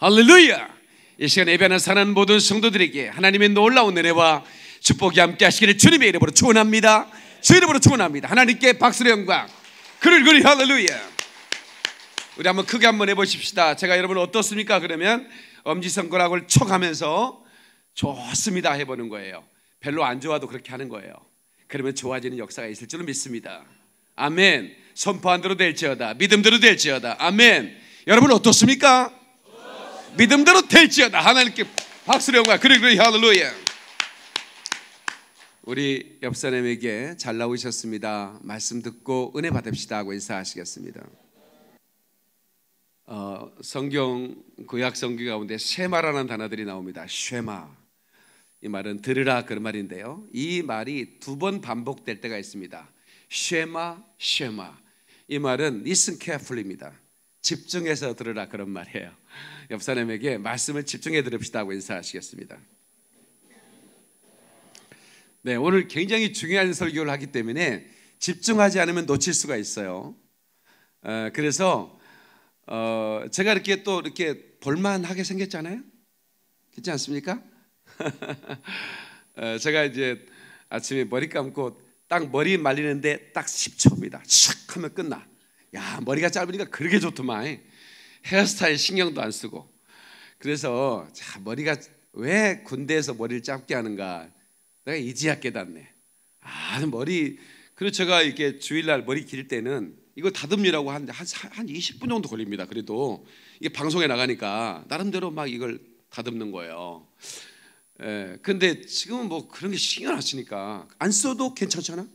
할렐루야! 이 시간 예배하는 사는 모든 성도들에게 하나님의 놀라운 은혜와 축복이 함께 하시기를 주님의 이름으로 축원합니다. 주 이름으로 축원합니다. 하나님께 박수의 영광. 그를 그리 할렐루야. 우리 한번 크게 한번 해보십시다. 제가 여러분 어떻습니까? 그러면 엄지손가락을 촉하면서 좋습니다 해보는 거예요. 별로 안 좋아도 그렇게 하는 거예요. 그러면 좋아지는 역사가 있을 줄은 믿습니다. 아멘. 선포한대로 될지어다. 믿음대로 될지어다. 아멘. 여러분 어떻습니까? 믿음대로 될지어다. 하나님께 박수를 영광. 그리고 그리, 할렐루야. 우리 옆 사람에게 잘 나오셨습니다. 말씀 듣고 은혜 받읍시다 하고 인사하시겠습니다. 어, 성경 구약 성경 가운데 쉐마라는 단어들이 나옵니다. 쉐마. 이 말은 들으라 그런 말인데요. 이 말이 두 번 반복될 때가 있습니다. 쉐마, 쉐마. 이 말은 listen carefully입니다. 집중해서 들으라 그런 말이에요. 옆 사람에게 말씀을 집중해 들읍시다 하고 인사하시겠습니다. 네, 오늘 굉장히 중요한 설교를 하기 때문에 집중하지 않으면 놓칠 수가 있어요. 어, 그래서 어, 제가 이렇게 또 이렇게 볼만하게 생겼잖아요. 그렇지 않습니까? 어, 제가 이제 아침에 머리 감고 딱 머리 말리는데 딱 10초입니다. 샥 하면 끝나. 야 머리가 짧으니까 그렇게 좋더만 헤어스타일 신경도 안 쓰고 그래서 자 머리가 왜 군대에서 머리를 짧게 하는가 내가 이제야 깨닫네 아 머리 그리고 제가 이렇게 주일날 머리 길 때는 이거 다듬이라고 하는데 한, 한 20분 정도 걸립니다 그래도 이게 방송에 나가니까 나름대로 막 이걸 다듬는 거예요 예, 근데 지금은 뭐 그런 게 신경 안 쓰니까 안 써도 괜찮잖아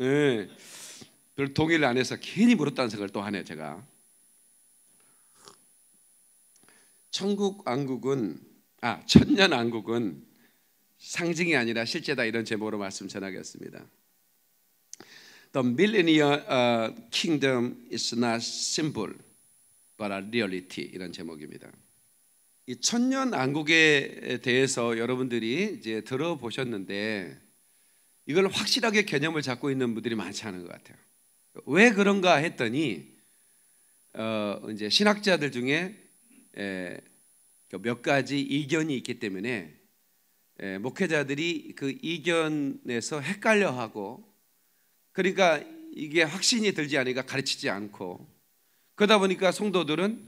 예. 그걸 동의를 안 해서 괜히 물었다는 생각을 또 하네 요 제가. 천국 왕국은 아 천년 왕국은 상징이 아니라 실제다 이런 제목으로 말씀 전하겠습니다. The millennial uh, kingdom is not symbol but a reality 이런 제목입니다. 이 천년 왕국에 대해서 여러분들이 이제 들어보셨는데 이걸 확실하게 개념을 잡고 있는 분들이 많지 않은 것 같아요. 왜 그런가 했더니 어, 이제 신학자들 중에 에, 그 몇 가지 이견이 있기 때문에 에, 목회자들이 그 이견에서 헷갈려하고 그러니까 이게 확신이 들지 않으니까 가르치지 않고 그러다 보니까 성도들은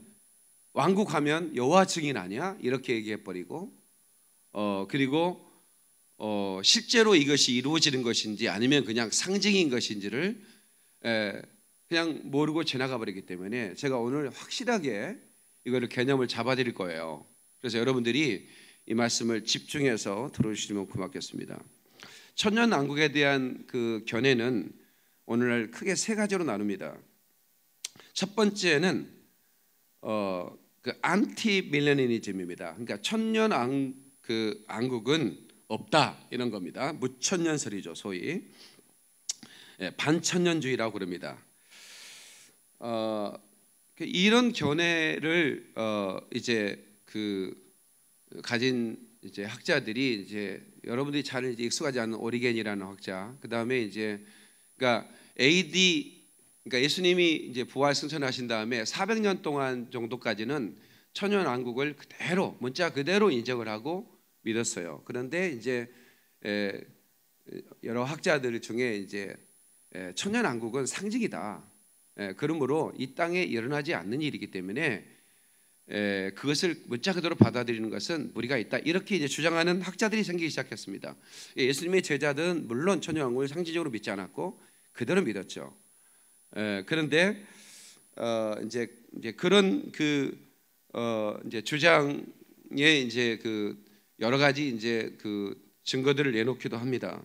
왕국하면 여호와 증인 아니야 이렇게 얘기해 버리고 어 그리고 어 실제로 이것이 이루어지는 것인지 아니면 그냥 상징인 것인지를 예, 그냥 모르고 지나가 버리기 때문에 제가 오늘 확실하게 이거를 개념을 잡아드릴 거예요. 그래서 여러분들이 이 말씀을 집중해서 들어주시면 고맙겠습니다. 천년 왕국에 대한 그 견해는 오늘날 크게 세 가지로 나눕니다. 첫 번째는 어, 그 안티 밀레니즘입니다. 그러니까 천년 왕, 그 왕국은 없다 이런 겁니다. 무천년설이죠, 소위. 예, 반천년주의라고 그럽니다. 어, 그 이런 견해를 어, 이제 그 가진 이제 학자들이 이제 여러분들이 잘 이제 익숙하지 않은 오리겐이라는 학자, 그 다음에 이제 그러니까 AD 그러니까 예수님이 이제 부활 승천하신 다음에 400년 동안 정도까지는 천연 왕국을 그대로 문자 그대로 인정을 하고 믿었어요. 그런데 이제 에, 여러 학자들 중에 이제 예, 천년왕국은 상징이다. 예, 그러므로 이 땅에 일어나지 않는 일이기 때문에 예, 그것을 문자 그대로 받아들이는 것은 무리가 있다. 이렇게 이제 주장하는 학자들이 생기기 시작했습니다. 예수님의 제자들은 물론 천년왕국을 상징적으로 믿지 않았고 그대로 믿었죠. 그런데 어, 이제, 이제 그런 그 어, 이제 주장의 이제 그 여러 가지 이제 그 증거들을 내놓기도 합니다.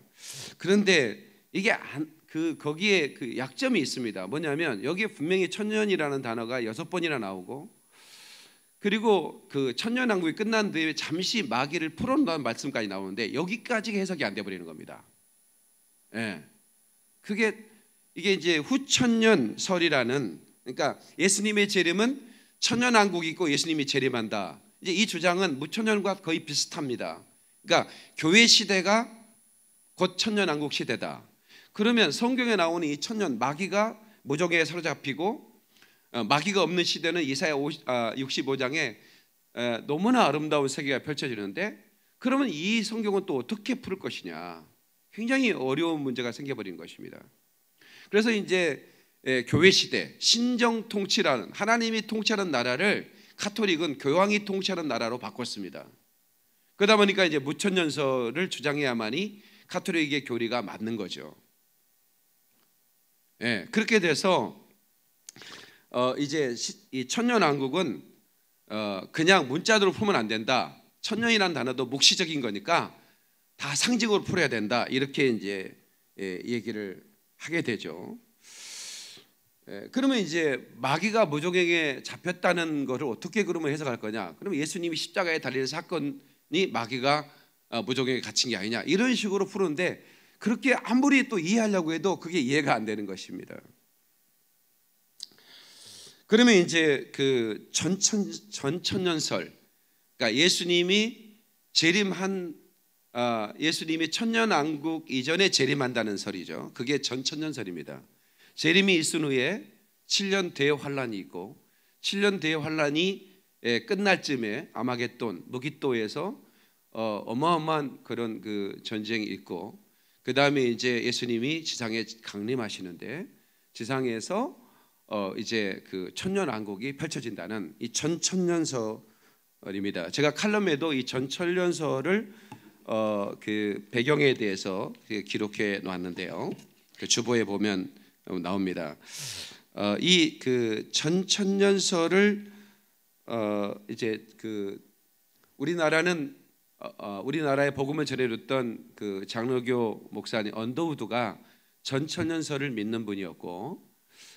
그런데 이게 안, 그 거기에 그 약점이 있습니다. 뭐냐면 여기에 분명히 천년이라는 단어가 여섯 번이나 나오고 그리고 그 천년 왕국이 끝난 뒤에 잠시 마귀를 풀어놓는 말씀까지 나오는데 여기까지 해석이 안돼 버리는 겁니다. 예. 그게 이게 이제 후천년설이라는 그러니까 예수님의 재림은 천년 왕국이 있고 예수님이 재림한다. 이제 이 주장은 무천년과 거의 비슷합니다. 그러니까 교회 시대가 곧 천년 왕국 시대다. 그러면 성경에 나오는 이 천년 마귀가 무적에 사로잡히고 어, 마귀가 없는 시대는 이사야 65장에 아, 너무나 아름다운 세계가 펼쳐지는데 그러면 이 성경은 또 어떻게 풀 것이냐 굉장히 어려운 문제가 생겨버린 것입니다. 그래서 이제 교회 시대 신정 통치라는 하나님이 통치하는 나라를 카톨릭은 교황이 통치하는 나라로 바꿨습니다. 그러다 보니까 이제 무천년설을 주장해야만이 카톨릭의 교리가 맞는 거죠. 예, 그렇게 돼서 어, 이제 이 천년왕국은 어, 그냥 문자대로 풀면 안 된다. 천년이란 단어도 묵시적인 거니까 다 상징으로 풀어야 된다. 이렇게 이제 예, 얘기를 하게 되죠. 예, 그러면 이제 마귀가 무종에게 잡혔다는 것을 어떻게 그러면 해석할 거냐? 그러면 예수님이 십자가에 달리는 사건이 마귀가 어, 무종에게 갇힌 게 아니냐? 이런 식으로 푸는데 그렇게 아무리 또 이해하려고 해도 그게 이해가 안 되는 것입니다. 그러면 이제 그 전천 전천년설, 그러니까 예수님이 재림한 아, 예수님이 천년 안국 이전에 재림한다는 설이죠. 그게 전천년설입니다. 재림이 있은 후에 7년 대환란이 있고 7년 대환란이 예, 끝날 쯤에 아마겟돈 무기토에서 어, 어마어마한 그런 그 전쟁이 있고 그 다음에 이제 예수님이 지상에 강림하시는데 지상에서 어 이제 그 천년 왕국이 펼쳐진다는 이 전천년설입니다. 제가 칼럼에도 이 전천년설을 어 그 배경에 대해서 그 기록해 놨는데요. 그 주보에 보면 나옵니다. 어 이 그 전천년설을 어 이제 그 우리나라는 어, 어, 우리나라에 복음을 전해줬던 그 장로교 목사님 언더우드가 전천년설을 믿는 분이었고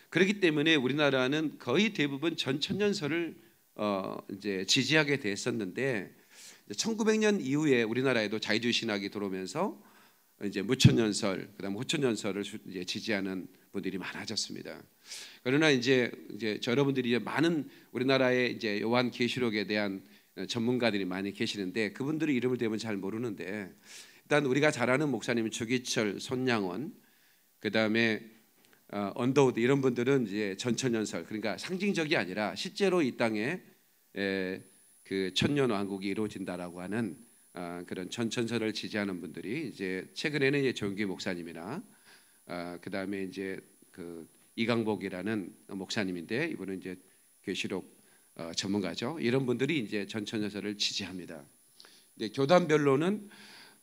그렇기 때문에 우리나라는 거의 대부분 전천년설을 어, 이제 지지하게 됐었는데 1900년 이후에 우리나라에도 자유주의 신학이 들어오면서 이제 무천년설 그다음 호천년설을 이제 지지하는 분들이 많아졌습니다. 그러나 이제 이제 여러분들이 많은 우리나라의 이제 요한 계시록에 대한 어, 전문가들이 많이 계시는데 그분들의 이름을 대면 잘 모르는데 일단 우리가 잘 아는 목사님 조기철, 손양원, 그 다음에 어, 언더우드 이런 분들은 이제 전천연설 그러니까 상징적이 아니라 실제로 이 땅에 에, 그 천년 왕국이 이루어진다라고 하는 어, 그런 전천설을 지지하는 분들이 이제 최근에는 이제 조용기 목사님이나 어, 그 다음에 이제 그 이강복이라는 목사님인데 이분은 이제 계시록 어, 전문가죠. 이런 분들이 이제 전천여사를 지지합니다. 이제 교단별로는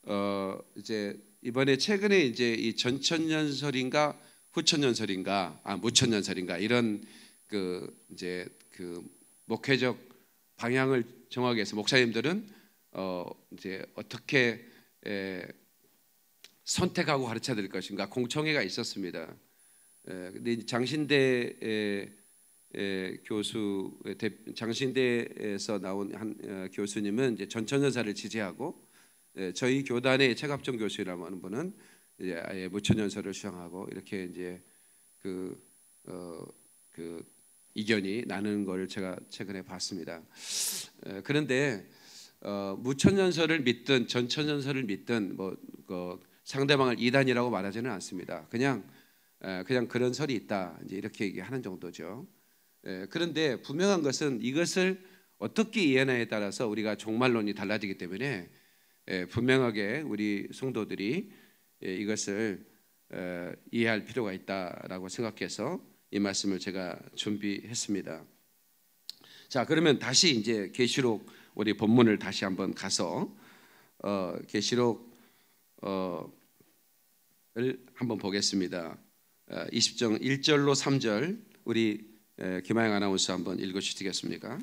어, 이제 이번에 최근에 이제 이전천연설인가후천연설인가아무천연설인가 이런 그 이제 그 목회적 방향을 정하기 위해서 목사님들은 어 이제 어떻게 에, 선택하고 가르쳐 드릴 것인가 공청회가 있었습니다. 에, 근데 장신대에 에, 예, 교수 대, 장신대에서 나온 한 어, 교수님은 이제 전천연사를 지지하고 에, 예, 저희 교단의 최갑정 교수라고 하는 분은 이제 아예 무천연설을 수장하고 이렇게 이제 그, 어, 그 이견이 나는 걸 제가 최근에 봤습니다. 어, 그런데 어, 무천연설을 믿든 전천연설을 믿든 뭐 그, 상대방을 이단이라고 말하지는 않습니다. 그냥 그냥 그런 설이 있다 이제 이렇게 얘기하는 정도죠. 예, 그런데 분명한 것은 이것을 어떻게 이해하냐에 따라서 우리가 종말론이 달라지기 때문에 예, 분명하게 우리 성도들이 예, 이것을 어, 이해할 필요가 있다라고 생각해서 이 말씀을 제가 준비했습니다. 자 그러면 다시 이제 계시록 우리 본문을 다시 한번 가서 어, 계시록 어, 를 한번 보겠습니다. 20장 어, 1절로 3절 우리 예, 김하영 아나운서 한번 읽어주시겠습니까?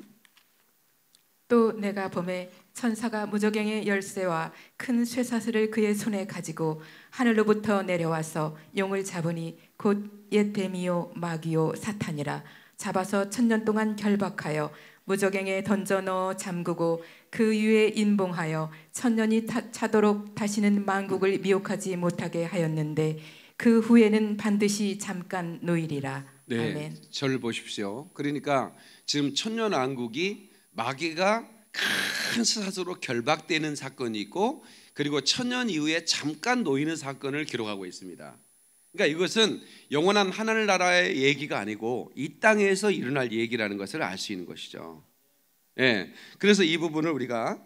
또 내가 봄에 천사가 무적행의 열쇠와 큰 쇠사슬을 그의 손에 가지고 하늘로부터 내려와서 용을 잡으니 곧옛 뱀이요 마귀요 사탄이라 잡아서 천년 동안 결박하여 무적행에 던져 넣어 잠그고 그 위에 인봉하여 천년이 타, 차도록 다시는 만국을 미혹하지 못하게 하였는데 그 후에는 반드시 잠깐 노이리라 네, 절 보십시오. 그러니까 지금 천년 왕국이 마귀가 큰 사소로 결박되는 사건이 있고 그리고 천년 이후에 잠깐 놓이는 사건을 기록하고 있습니다. 그러니까 이것은 영원한 하늘나라의 얘기가 아니고 이 땅에서 일어날 얘기라는 것을 알 수 있는 것이죠. 예, 그래서 이 부분을 우리가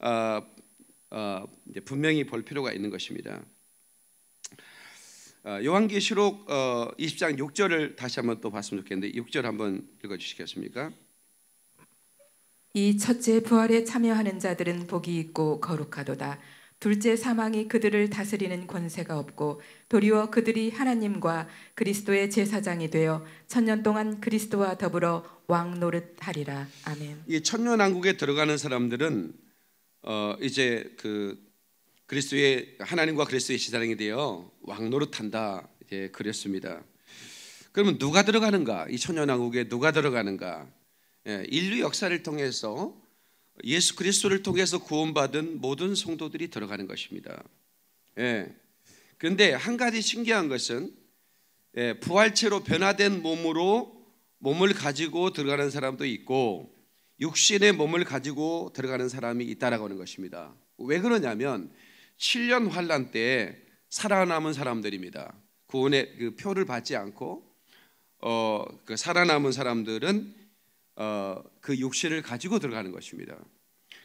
어, 어, 분명히 볼 필요가 있는 것입니다. 어, 요한계시록 20장 어, 6절을 다시 한번 또 봤으면 좋겠는데 6절 한번 읽어주시겠습니까? 이 첫째 부활에 참여하는 자들은 복이 있고 거룩하도다. 둘째 사망이 그들을 다스리는 권세가 없고 도리어 그들이 하나님과 그리스도의 제사장이 되어 천년 동안 그리스도와 더불어 왕 노릇하리라. 아멘. 이 천년 왕국에 들어가는 사람들은 어 이제 그 그리스도의 하나님과 그리스도의 지사랑에 대여 왕노릇한다 예, 그랬습니다. 그러면 누가 들어가는가? 이 천년왕국에 누가 들어가는가? 예, 인류 역사를 통해서 예수 그리스도를 통해서 구원받은 모든 성도들이 들어가는 것입니다. 예. 그런데 한 가지 신기한 것은 예, 부활체로 변화된 몸으로 몸을 가지고 들어가는 사람도 있고 육신의 몸을 가지고 들어가는 사람이 있다라고 하는 것입니다. 왜 그러냐면 7년 환란 때 살아남은 사람들입니다. 구원의 그, 그 표를 받지 않고 어, 그 살아남은 사람들은 어, 그 육신을 가지고 들어가는 것입니다.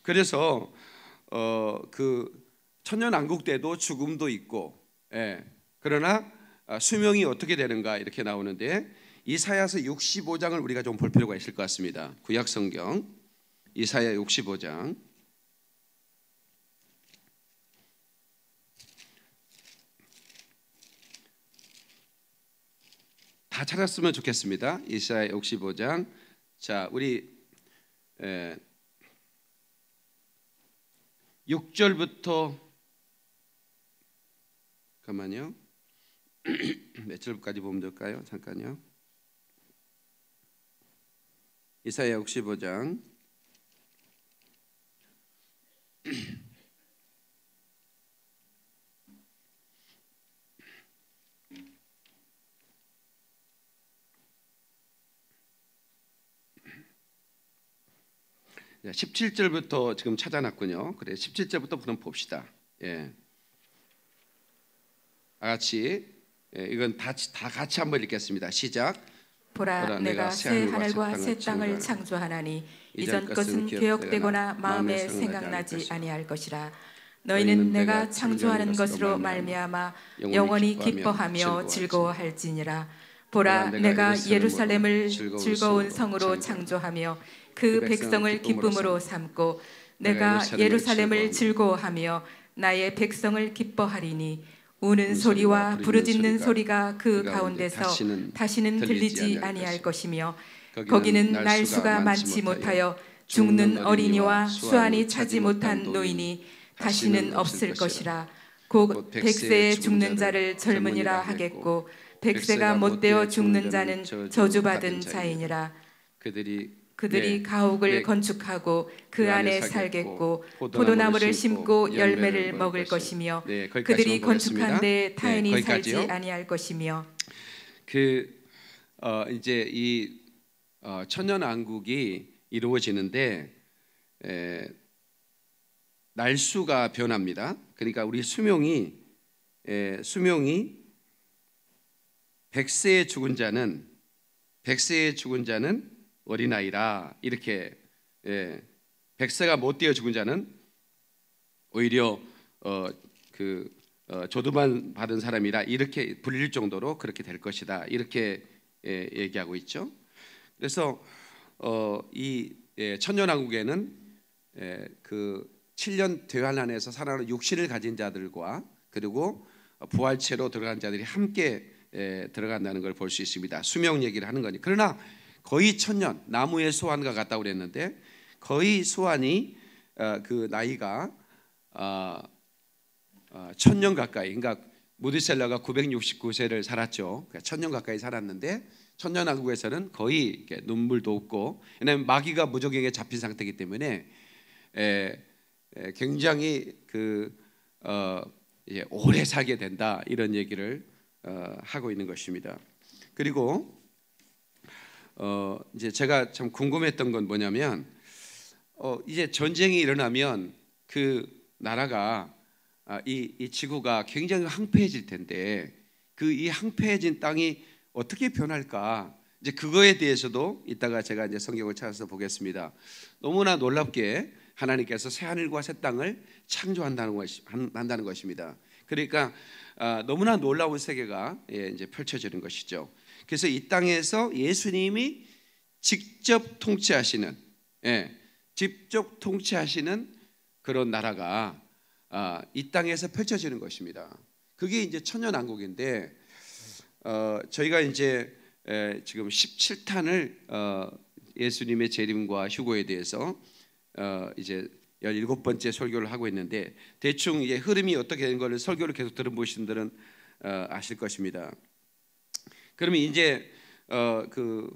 그래서 어, 그 천년왕국 때도 죽음도 있고, 예, 그러나 아, 수명이 어떻게 되는가 이렇게 나오는데 이사야서 65장을 우리가 좀 볼 필요가 있을 것 같습니다. 구약 성경 이사야 65장 찾았으면 좋겠습니다. 이사야 65장. 자, 우리 에, 6절부터 잠깐만요. 몇 절까지 보면 될까요? 잠깐요. 이사야 65장 17절부터 지금 찾아놨군요. 그래 17절부터 그럼 봅시다. 예. 같이 예, 이건 다, 다 같이 한번 읽겠습니다. 시작. 보라, 보라 내가 새 하늘과 새 땅을 창조하나니 이전 것은 개혁되거나 마음에 생각나지 아니할 것이라 너희는 내가 창조하는 것으로 말미암아 영원히 기뻐하며 즐거워할지니라 보라 내가 예루살렘을 즐거운 성으로 창조하며 그, 그 백성을 기쁨으로 삼고 내가 예루살렘을 즐거워하며 나의 백성을 기뻐하리니 우는 소리와 부르짖는 소리가 그, 그 가운데서 다시는 들리지 아니할 것이며 거기는 날수가 많지 못하여 죽는 어린이와 수완이 차지 못한 노인이 다시는 없을 것이라 곧 백세에 죽는 자를 젊은이라 하겠고 백세가 못되어 죽는 자는 저주받은 자이니라. 그들이 그들이 예, 가옥을 예, 건축하고 그, 그 안에 살겠고 포도나무를 심고 열매를 먹을 것이며 네, 그들이 건축한 데 네, 타인이 네, 살지 아니할 것이며 그 어, 이제 이 어, 천년 왕국이 이루어지는데 에, 날수가 변합니다. 그러니까 우리 수명이 에, 수명이 백세의 죽은 자는 백세의 죽은 자는 어린아이라 이렇게 예, 백세가 못 되어 죽은 자는 오히려 어, 그 어, 조두만 받은 사람이라 이렇게 불릴 정도로 그렇게 될 것이다 이렇게 예, 얘기하고 있죠. 그래서 어, 이 예, 천년왕국에는 예, 그 7년 대환 안에서 살아나 육신을 가진 자들과 그리고 부활체로 들어간 자들이 함께 에, 들어간다는 걸 볼 수 있습니다. 수명 얘기를 하는 거니. 그러나 거의 천년 나무의 소환과 같다고 그랬는데 거의 소환이 어, 그 나이가 어, 어, 천년 가까이 그러니까 무디셀러가 969세를 살았죠. 그러니까 천년 가까이 살았는데 천년왕국에서는 거의 이렇게 눈물도 없고 왜냐하면 마귀가 무적에게 잡힌 상태이기 때문에 에, 에, 굉장히 그 어, 예, 오래 살게 된다 이런 얘기를 어, 하고 있는 것입니다. 그리고 어, 이제 제가 참 궁금했던 건 뭐냐면 어, 이제 전쟁이 일어나면 그 나라가 아, 이, 이 지구가 굉장히 황폐해질 텐데 그 이 황폐해진 땅이 어떻게 변할까 이제 그거에 대해서도 이따가 제가 이제 성경을 찾아서 보겠습니다. 너무나 놀랍게 하나님께서 새 하늘과 새 땅을 창조한다는 것이 한다는 것입니다. 그러니까 아, 너무나 놀라운 세계가 예, 이제 펼쳐지는 것이죠. 그래서 이 땅에서 예수님이 직접 통치하시는, 예, 직접 통치하시는 그런 나라가 아, 이 땅에서 펼쳐지는 것입니다. 그게 이제 천년왕국인데 어, 저희가 이제 예, 지금 17탄을 어, 예수님의 재림과 휴거에 대해서 어, 이제 열일곱 번째 설교를 하고 있는데 대충 이제 흐름이 어떻게 된 거를 설교를 계속 들어보신 분들은 어, 아실 것입니다. 그러면 이제 어, 그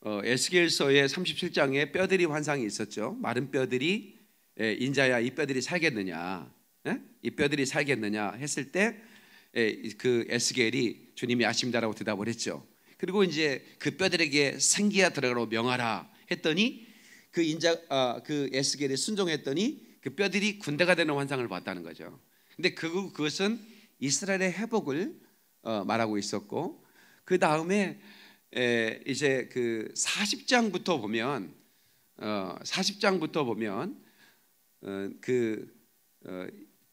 어, 에스겔서의 37장에 뼈들이 환상이 있었죠. 마른 뼈들이 예, 인자야 이 뼈들이 살겠느냐? 예? 이 뼈들이 살겠느냐 했을 때그 예, 그 에스겔이 주님이 아십니다라고 대답을 했죠. 그리고 이제 그 뼈들에게 생기가 들어가라 명하라 했더니 그 인자 어, 그 에스겔에 순종했더니 그 뼈들이 군대가 되는 환상을 봤다는 거죠. 근데 그 그것은 이스라엘의 회복을 어, 말하고 있었고 그 다음에 이제 그 40장부터 보면 어, 40장부터 보면 어, 그 어,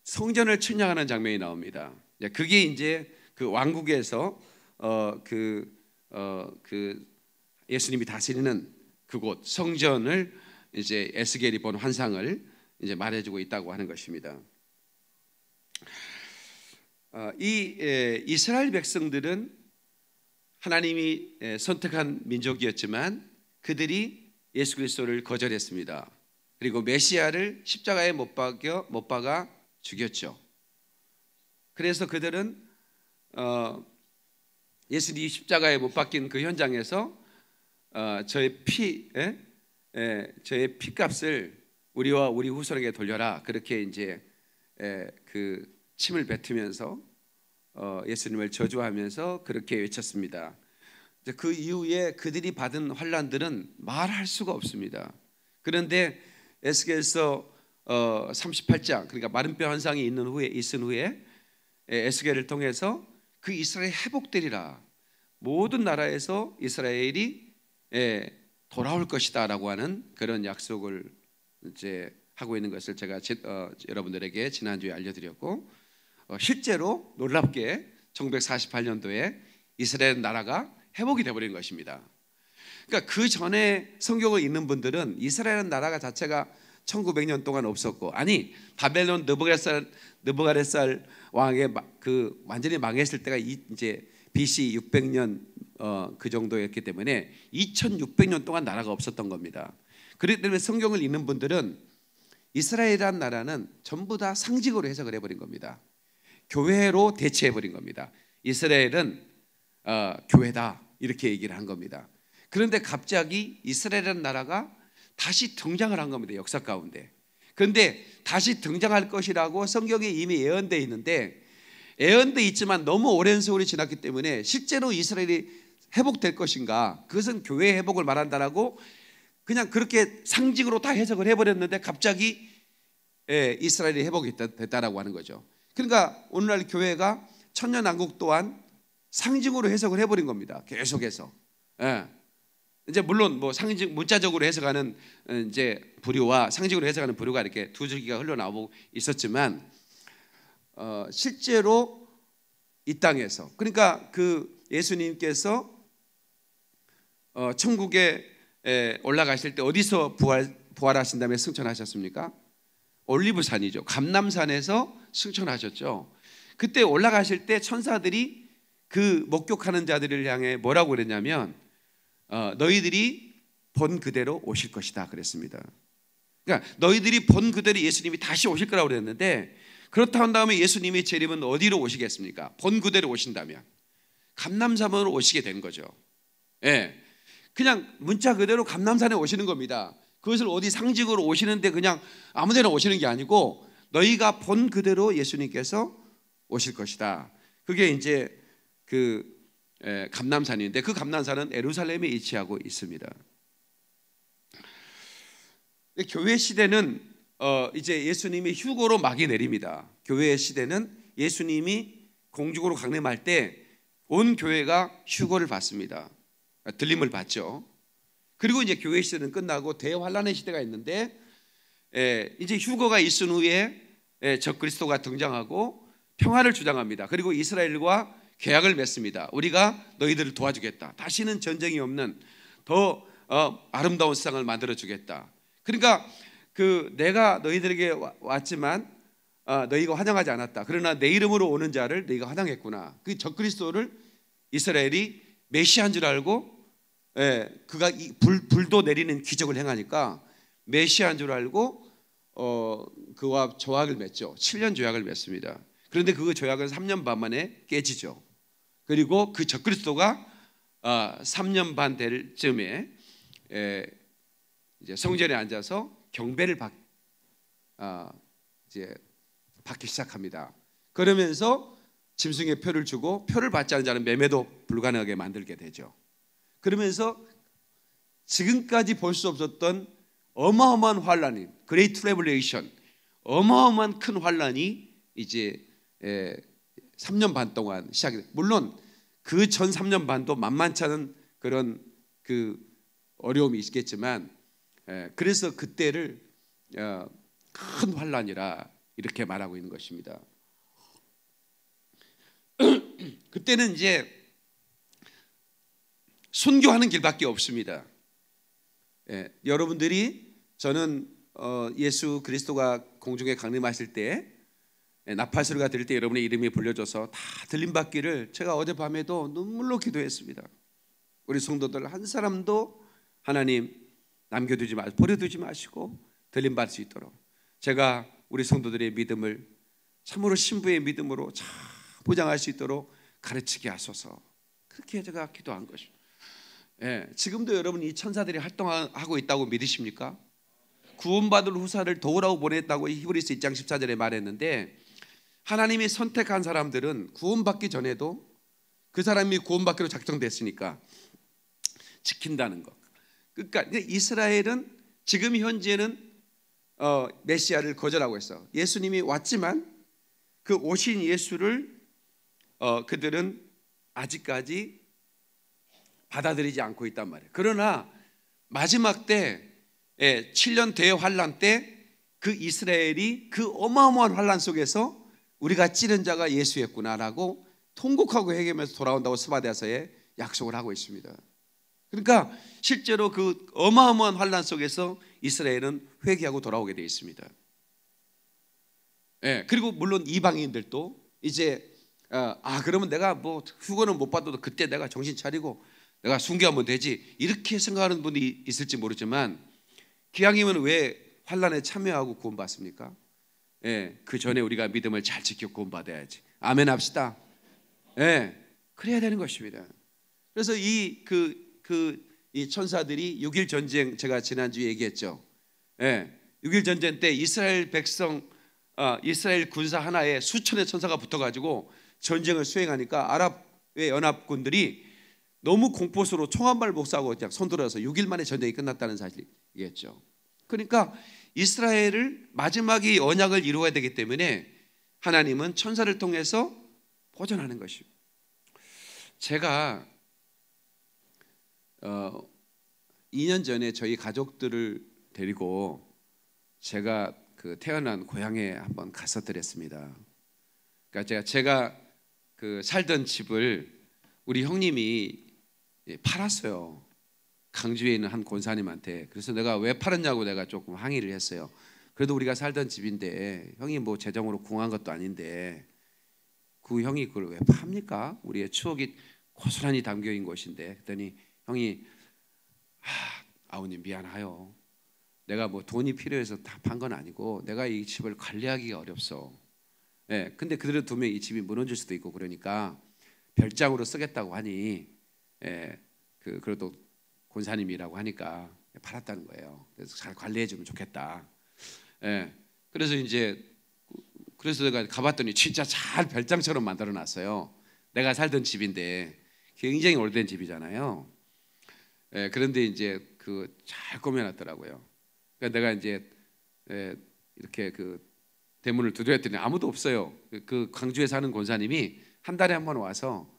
성전을 춘향하는 장면이 나옵니다. 예, 그게 이제 그 왕국에서 어, 그, 어, 그 예수님이 다스리는 그곳 성전을 이제 에스겔이 본 환상을 이제 말해주고 있다고 하는 것입니다. 아, 이 이스라엘 백성들은 하나님이 선택한 민족이었지만 그들이 예수 그리스도를 거절했습니다. 그리고 메시아를 십자가에 못 박여 못 박아 죽였죠. 그래서 그들은 어, 예수님이 십자가에 못 박힌 그 현장에서 어, 저의 피, 에? 예? 에, 예, 저의 피값을 우리와 우리 후손에게 돌려라. 그렇게 이제 에, 예, 그 침을 뱉으면서 어, 예수님을 저주하면서 그렇게 외쳤습니다. 그 이후에 그들이 받은 환란들은 말할 수가 없습니다. 그런데 에스겔서 어, 38장 그러니까 마른 뼈 환상이 있는 후에 있은 후에 에스겔을 통해서 그 이스라엘 회복되리라 모든 나라에서 이스라엘이 예, 돌아올 것이다라고 하는 그런 약속을 이제 하고 있는 것을 제가 제, 어, 여러분들에게 지난주에 알려드렸고 어, 실제로 놀랍게 1948년도에 이스라엘 나라가 회복이 되버린 것입니다. 그러니까 그 전에 성경을 읽는 분들은 이스라엘 나라가 자체가 1900년 동안 없었고 아니 바벨론 느부갓네살 느부갓네살 왕의 그 완전히 망했을 때가 이제 BC 600년 어, 그 정도였기 때문에 2600년 동안 나라가 없었던 겁니다. 그렇기 때문에 성경을 읽는 분들은 이스라엘이라는 나라는 전부 다 상징으로 해석을 해버린 겁니다. 교회로 대체해버린 겁니다. 이스라엘은 어, 교회다 이렇게 얘기를 한 겁니다. 그런데 갑자기 이스라엘이라는 나라가 다시 등장을 한 겁니다. 역사 가운데. 그런데 다시 등장할 것이라고 성경에 이미 예언되어 있는데 예언도 있지만 너무 오랜 세월이 지났기 때문에 실제로 이스라엘이 회복될 것인가? 그것은 교회의 회복을 말한다라고 그냥 그렇게 상징으로 다 해석을 해버렸는데 갑자기 예, 이스라엘이 회복이 됐다, 라고 하는 거죠. 그러니까 오늘날 교회가 천년왕국 또한 상징으로 해석을 해버린 겁니다. 계속해서. 예. 이제 물론 뭐 상징 문자적으로 해석하는 어, 이제 부류와 상징으로 해석하는 부류가 이렇게 두 줄기가 흘러나오고 있었지만 어, 실제로 이 땅에서 그러니까 그 예수님께서 어, 천국에 에, 올라가실 때 어디서 부활, 부활하신 다음에 승천하셨습니까? 올리브산이죠. 감남산에서 승천하셨죠. 그때 올라가실 때 천사들이 그 목격하는 자들을 향해 뭐라고 그랬냐면 어, 너희들이 본 그대로 오실 것이다 그랬습니다. 그러니까 너희들이 본 그대로 예수님이 다시 오실 거라고 그랬는데 그렇다 한 다음에 예수님이 재림은 어디로 오시겠습니까? 본 그대로 오신다면 감남산으로 오시게 된 거죠. 예. 그냥 문자 그대로 감남산에 오시는 겁니다. 그것을 어디 상징으로 오시는데 그냥 아무 데나 오시는 게 아니고 너희가 본 그대로 예수님께서 오실 것이다. 그게 이제 그 감남산인데 그 감남산은 에루살렘에 위치하고 있습니다. 교회 시대는 어 이제 예수님이 휴고로 막이 내립니다. 교회 시대는 예수님이 공중으로 강림할 때 온 교회가 휴고를 받습니다. 들림을 받죠. 그리고 이제 교회 시대는 끝나고 대환란의 시대가 있는데 에, 예, 이제 휴거가 있은 후에 예, 적그리스도가 등장하고 평화를 주장합니다. 그리고 이스라엘과 계약을 맺습니다. 우리가 너희들을 도와주겠다. 다시는 전쟁이 없는 더 어, 아름다운 세상을 만들어 주겠다. 그러니까 그 내가 너희들에게 왔지만 어, 너희가 환영하지 않았다. 그러나 내 이름으로 오는 자를 너희가 환영했구나. 그 적그리스도를 이스라엘이 메시한줄 알고 예, 그가 불, 불도 내리는 기적을 행하니까 메시아인 줄 알고 어, 그와 조약을 맺죠. 7년 조약을 맺습니다. 그런데 그 조약은 3년 반 만에 깨지죠. 그리고 그 적그리스도가 어, 아, 3년 반될 쯤에 에, 예, 이제 성전에 앉아서 경배를 받, 어, 이제 받기 시작합니다. 그러면서 짐승의 표를 주고 표를 받지 않은 자는 매매도 불가능하게 만들게 되죠. 그러면서 지금까지 볼 수 없었던 어마어마한 환란이 Revelation 어마어마한 큰 환란이 이제 3년 반 동안 시작이 돼. 물론 그 전 3년 반도 만만치 않은 그런 그 어려움이 있겠지만 그래서 그때를 어, 큰 환란이라 이렇게 말하고 있는 것입니다. 그때는 이제 순교하는 길밖에 없습니다. 예, 여러분들이 저는 어, 예수 그리스도가 공중에 강림하실 때 예, 나팔 소리가 들릴 때 여러분의 이름이 불려져서 다 들림 받기를 제가 어젯밤에도 눈물로 기도했습니다. 우리 성도들 한 사람도 하나님 남겨두지 마 버려두지 마시고 들림 받을 수 있도록 제가 우리 성도들의 믿음을 참으로 신부의 믿음으로 참 보장할 수 있도록 가르치게 하소서. 그렇게 제가 기도한 것입니다. 예, 지금도 여러분 이 천사들이 활동하고 있다고 믿으십니까? 구원받을 후사를 도우라고 보냈다고 히브리스 2장 14절에 말했는데 하나님이 선택한 사람들은 구원받기 전에도 그 사람이 구원받기로 작정됐으니까 지킨다는 것. 그러니까 이스라엘은 지금 현재는 어, 메시아를 거절하고 있어. 예수님이 왔지만 그 오신 예수를 어, 그들은 아직까지 받아들이지 않고 있단 말이에요. 그러나 마지막 때 예, 7년 대환란 때 그 이스라엘이 그 어마어마한 환란 속에서 우리가 찌른 자가 예수였구나라고 통곡하고 회개하면서 돌아온다고 스바데아서에 약속을 하고 있습니다. 그러니까 실제로 그 어마어마한 환란 속에서 이스라엘은 회개하고 돌아오게 되어 있습니다. 예, 그리고 물론 이방인들도 이제 아, 아 그러면 내가 뭐후거는못 받아도 그때 내가 정신 차리고 내가 순교하면 되지 이렇게 생각하는 분이 있을지 모르지만 기왕이면 왜 환란에 참여하고 구원받습니까? 예, 그 전에 우리가 믿음을 잘 지켜 구원받아야지. 아멘 합시다. 예, 그래야 되는 것입니다. 그래서 이 그 그이 그, 그, 천사들이 6일 전쟁 제가 지난주 에 얘기했죠. 예, 6일 전쟁 때 이스라엘 백성 어, 이스라엘 군사 하나에 수천의 천사가 붙어가지고 전쟁을 수행하니까 아랍의 연합군들이 너무 공포스러워 총한발 목사하고 그냥 손들어서 6일 만에 전쟁이 끝났다는 사실이겠죠. 그러니까 이스라엘을 마지막에 언약을 이루어야 되기 때문에 하나님은 천사를 통해서 보존하는 것이고 제가 어, 2년 전에 저희 가족들을 데리고 제가 그 태어난 고향에 한번 갔었더랬습니다. 그러니까 제가 제가 그 살던 집을 우리 형님이 예, 팔았어요. 강주에 있는 한 권사님한테. 그래서 내가 왜 팔았냐고 내가 조금 항의를 했어요. 그래도 우리가 살던 집인데 형이 뭐 재정으로 궁한 것도 아닌데 그 형이 그걸 왜 팝니까? 우리의 추억이 고스란히 담겨 있는 것인데 그랬더니 형이 아, 아우님 미안해요. 내가 뭐 돈이 필요해서 다 판 건 아니고 내가 이 집을 관리하기가 어렵소. 예. 네, 근데 그대로 두면 이 집이 무너질 수도 있고 그러니까 별장으로 쓰겠다고 하니 예, 그 그래도 권사님이라고 하니까 팔았다는 거예요. 그래서 잘 관리해 주면 좋겠다. 예, 그래서 이제 그, 그래서 내가 가봤더니 진짜 잘 별장처럼 만들어 놨어요. 내가 살던 집인데 굉장히 오래된 집이잖아요. 예, 그런데 이제 그 잘 꾸며놨더라고요. 그러니까 내가 이제 예, 이렇게 그 대문을 두드렸더니 아무도 없어요. 그, 그 광주에 사는 권사님이 한 달에 한 번 와서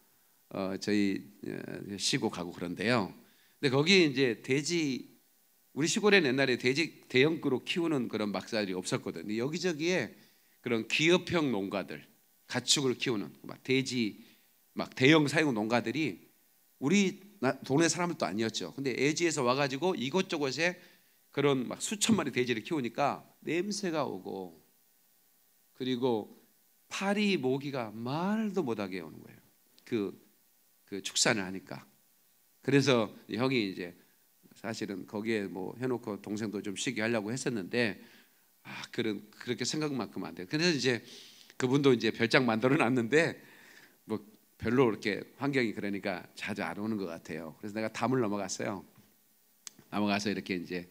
어, 저희 어, 시고 가고 그런데요. 근데 거기 이제 돼지 우리 시골엔 옛날에 돼지 대형으로 키우는 그런 막사들이 없었거든요. 여기저기에 그런 기업형 농가들 가축을 키우는 막 돼지 막 대형 사육 농가들이 우리 동네 사람들도 아니었죠. 근데 애지에서 와가지고 이곳저곳에 그런 막 수천 마리 돼지를 키우니까 냄새가 오고 그리고 파리 모기가 말도 못하게 오는 거예요. 그그 축산을 하니까. 그래서 형이 이제 사실은 거기에 뭐 해놓고 동생도 좀 쉬게 하려고 했었는데 아 그런 그렇게 생각만큼 안 돼. 그래서 이제 그분도 이제 별장 만들어 놨는데 뭐 별로 이렇게 환경이 그러니까 자주 안 오는 것 같아요. 그래서 내가 담을 넘어갔어요. 넘어가서 이렇게 이제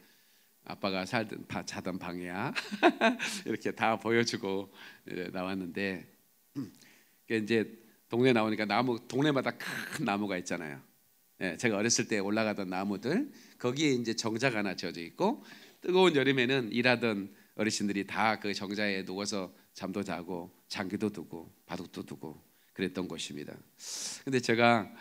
아빠가 살던 바, 자던 방이야 이렇게 다 보여주고 나왔는데 이제 동네 나오니까 나무 동네마다 큰 나무가 있잖아요. 예, 제가 어렸을 때 올라가던 나무들 거기에 이제 정자가 하나 지어져 있고 뜨거운 여름에는 일하던 어르신들이 다 그 정자에 누워서 잠도 자고 장기도 두고 바둑도 두고 그랬던 곳입니다. 근데 제가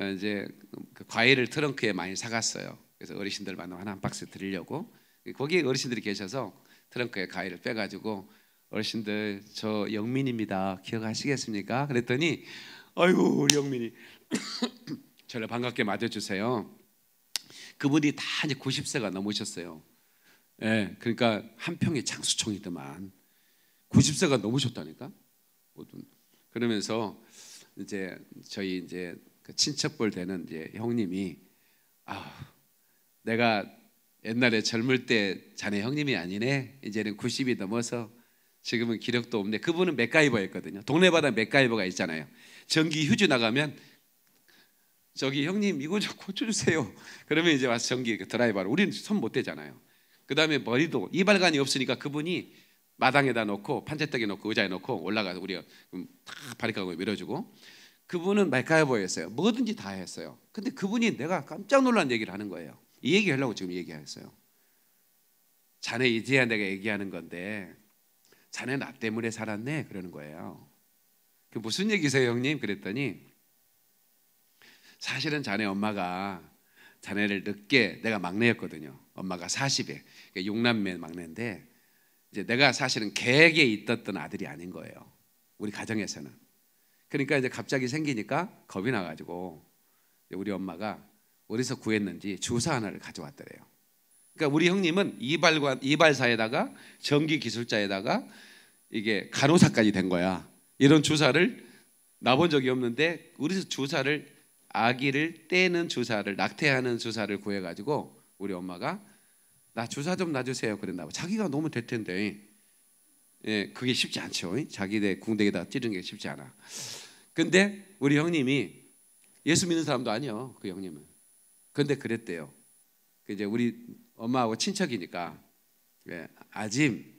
어, 이제 그 과일을 트렁크에 많이 사갔어요. 그래서 어르신들 만나면 한 박스 드리려고 거기에 어르신들이 계셔서 트렁크에 과일을 빼가지고 어르신들 저 영민입니다. 기억하시겠습니까? 그랬더니 아이고 우리 영민이 저를 반갑게 맞아주세요. 그분이 다 이제 90세가 넘으셨어요. 예, 그러니까 한 평에 장수청이더만 90세가 넘으셨다니까. 그러면서 이제 저희 이제 그 친척벌 되는 이제 형님이 아 내가 옛날에 젊을 때 자네 형님이 아니네 이제는 90이 넘어서 지금은 기력도 없는데 그분은 맥가이버였거든요. 동네마다 맥가이버가 있잖아요. 전기 휴지 나가면 저기 형님 이거 좀 고쳐주세요. 그러면 이제 와서 전기 드라이버로 우리는 손 못 대잖아요. 그 다음에 머리도 이발관이 없으니까 그분이 마당에다 놓고 판제떡에 놓고 의자에 놓고 올라가서 우리가 음, 탁바리깡고 밀어주고 그분은 맥가이버였어요. 뭐든지 다 했어요. 근데 그분이 내가 깜짝 놀란 얘기를 하는 거예요. 이 얘기 하려고 지금 얘기했어요. 자네 이제야 내가 얘기하는 건데 자네 나 때문에 살았네 그러는 거예요. 그 무슨 얘기세요, 형님? 그랬더니 사실은 자네 엄마가 자네를 늦게 내가 막내였거든요. 엄마가 40에 그러니까 6남매 막내인데 이제 내가 사실은 계획에 있었던 아들이 아닌 거예요. 우리 가정에서는. 그러니까 이제 갑자기 생기니까 겁이 나가지고 우리 엄마가 어디서 구했는지 주사 하나를 가져왔더래요. 그러니까 우리 형님은 이발관 이발사에다가 전기 기술자에다가 이게 간호사까지 된 거야. 이런 주사를 나본 적이 없는데 우리 주사를 아기를 떼는 주사를 낙태하는 주사를 구해가지고 우리 엄마가 나 주사 좀 놔주세요 그랬나 봐. 자기가 너무 될 텐데 예 그게 쉽지 않죠. 자기네 궁뎅에다 찌르는 게 쉽지 않아. 근데 우리 형님이 예수 믿는 사람도 아니요 그 형님은. 근데 그랬대요. 그 이제 우리 엄마하고 친척이니까 예, 아짐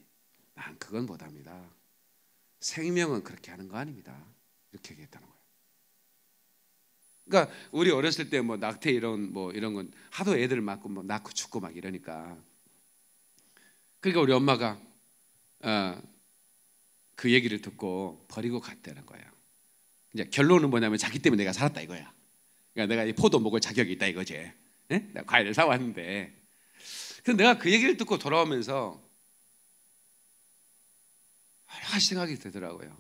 난 그건 못합니다. 생명은 그렇게 하는 거 아닙니다. 이렇게 얘기했다는 거예요. 그러니까 우리 어렸을 때 뭐 낙태 이런 뭐 이런 건 하도 애들 맞고 뭐 낳고 죽고 막 이러니까 그러니까 우리 엄마가 어, 그 얘기를 듣고 버리고 갔다는 거예요. 이제 결론은 뭐냐면 자기 때문에 내가 살았다 이거야. 그러니까 내가 이 포도 먹을 자격이 있다 이거지. 네? 과일을 사왔는데. 그래서 내가 그 얘기를 듣고 돌아오면서 여러 가지 생각이 되더라고요.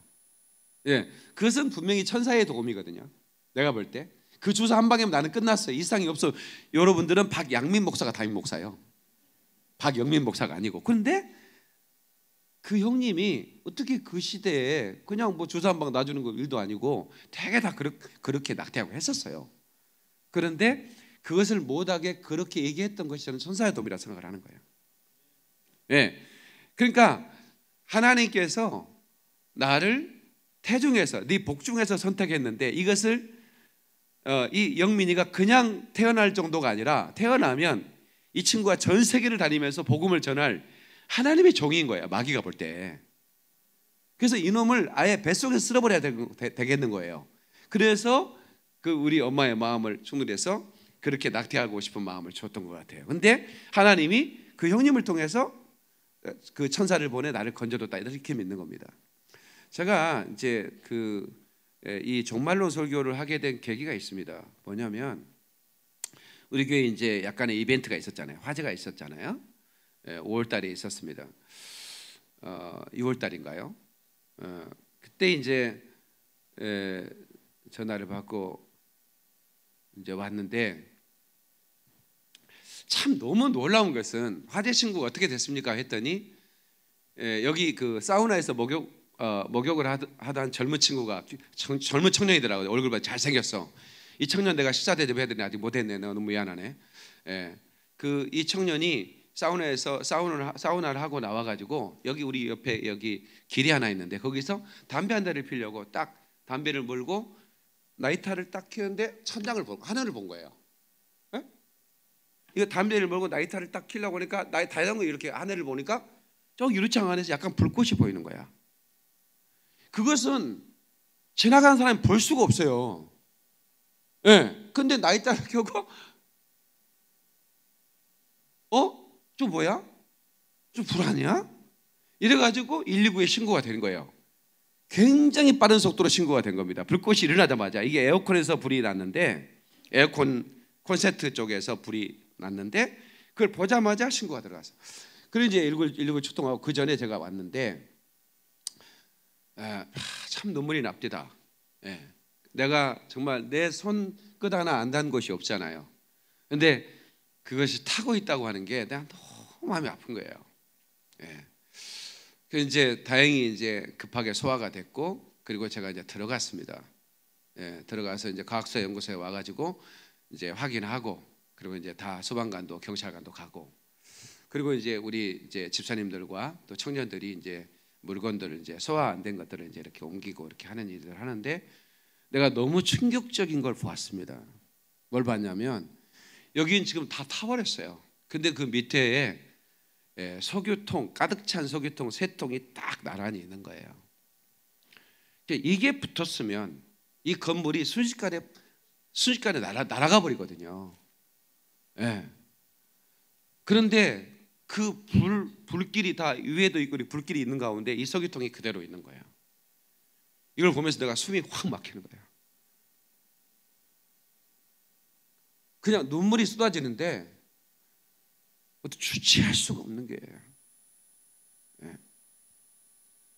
예, 그것은 분명히 천사의 도움이거든요. 내가 볼 때. 그 주사 한방이 나는 끝났어요. 이상이 없어. 여러분들은 박양민 목사가 담임 목사예요. 박영민 목사가 아니고. 그런데 그 형님이 어떻게 그 시대에 그냥 뭐 주사 한 방 놔주는 거 일도 아니고 되게 다 그렇, 그렇게 낙태하고 했었어요. 그런데 그것을 못하게 그렇게 얘기했던 것이 저는 천사의 도움이라 생각을 하는 거예요. 예. 그러니까 하나님께서 나를 태중에서 네 복중에서 선택했는데 이것을 어, 이 영민이가 그냥 태어날 정도가 아니라 태어나면 이 친구가 전 세계를 다니면서 복음을 전할 하나님의 종인 거야 마귀가 볼 때. 그래서 이놈을 아예 뱃속에서 쓸어버려야 되, 겠는 거예요. 그래서 그 우리 엄마의 마음을 충돌해서 그렇게 낙태하고 싶은 마음을 줬던 것 같아요. 근데 하나님이 그 형님을 통해서 그 천사를 보내 나를 건져뒀다 이렇게 믿는 겁니다. 제가 이제 그이 예, 정말로 설교를 하게 된 계기가 있습니다. 뭐냐면 우리 교회 이제 약간의 이벤트가 있었잖아요. 화제가 있었잖아요. 5월 예, 달에 있었습니다. 어, 2월 달인가요? 어, 그때 이제 에, 예, 전화를 받고 이제 왔는데 참 너무 놀라운 것은 화재 친구가 어떻게 됐습니까 했더니 예, 여기 그 사우나에서 목욕 어, 목욕을 하던 젊은 친구가 청, 젊은 청년이더라고요. 얼굴 봐 잘생겼어. 이 청년 내가 식사 대접해야 되는데 아직 못했네. 너무 미안하네. 예. 그이 청년이 사우나에서 사우나를, 사우나를 하고 나와가지고 여기 우리 옆에 여기 길이 하나 있는데 거기서 담배 한 대를 피려고 딱 담배를 물고 나이타를 딱 켜는데 천장을 보 하늘을 본 거예요. 이거 담배를 몰고 나이타를 딱 키려고 하니까 나의 다양한 이렇게 하늘을 보니까 저 유리창 안에서 약간 불꽃이 보이는 거야. 그것은 지나가는 사람이 볼 수가 없어요. 예. 네. 근데 나이타를 켜고 어? 저 뭐야? 저 불안이야? 이래가지고 119에 신고가 되는 거예요. 굉장히 빠른 속도로 신고가 된 겁니다. 불꽃이 일어나자마자 이게 에어컨에서 불이 났는데 에어컨 콘센트 쪽에서 불이 났는데 그걸 보자마자 신고가 들어가서 그리고 이제 일구1 출동하고 그 전에 제가 왔는데 에, 참 눈물이 납디다. 에, 예. 내가 정말 내 손 끝 하나 안 단 곳이 없잖아요. 근데 그것이 타고 있다고 하는 게 내가 너무 마음이 아픈 거예요. 예. 그 이제 다행히 이제 급하게 소화가 됐고 그리고 제가 이제 들어갔습니다. 예, 들어가서 이제 과학사 연구소에 와가지고 이제 확인하고 그리고 이제 다 소방관도 경찰관도 가고 그리고 이제 우리 이제 집사님들과 또 청년들이 이제 물건들을 이제 소화 안 된 것들을 이제 이렇게 옮기고 이렇게 하는 일들을 하는데 내가 너무 충격적인 걸 보았습니다. 뭘 봤냐면 여기는 지금 다 타버렸어요. 근데 그 밑에 예, 석유통 가득 찬 석유통 세 통이 딱 나란히 있는 거예요. 그러니까 이게 붙었으면 이 건물이 순식간에 순식간에 날아, 날아가 버리거든요. 예. 그런데 그 불, 불길이 다 위에도 있고 불길이 있는 가운데 이 서기통이 그대로 있는 거예요. 이걸 보면서 내가 숨이 확 막히는 거예요. 그냥 눈물이 쏟아지는데 어떻게 주체할 수가 없는 게 예.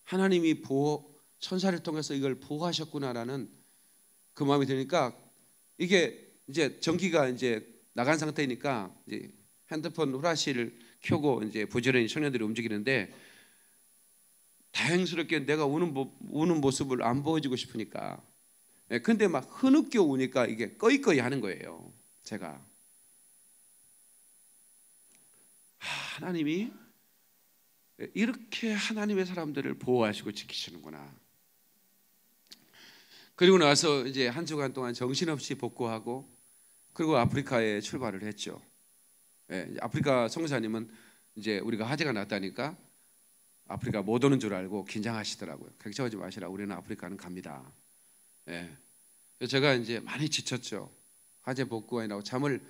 하나님이 보호 천사를 통해서 이걸 보호하셨구나라는 그 마음이 드니까 이게 이제 전기가 이제 나간 상태니까 이제 핸드폰 후라시를 켜고 이제 부지런히 청년들이 움직이는데 다행스럽게 내가 우는, 우는 모습을 안 보여주고 싶으니까 예, 근데 막 흐느껴 우니까 이게 꺼이꺼이 하는 거예요 제가 하나님이 이렇게 하나님의 사람들을 보호하시고 지키시는구나. 그리고 나서 이제 한 주간 동안 정신없이 복구하고 그리고 아프리카에 출발을 했죠. 예, 아프리카 성사님은 이제 우리가 화제가 났다니까 아프리카 못 오는 줄 알고 긴장하시더라고요. 걱정하지 마시라. 우리는 아프리카는 갑니다. 예. 제가 이제 많이 지쳤죠. 화재 복구가 아니라 잠을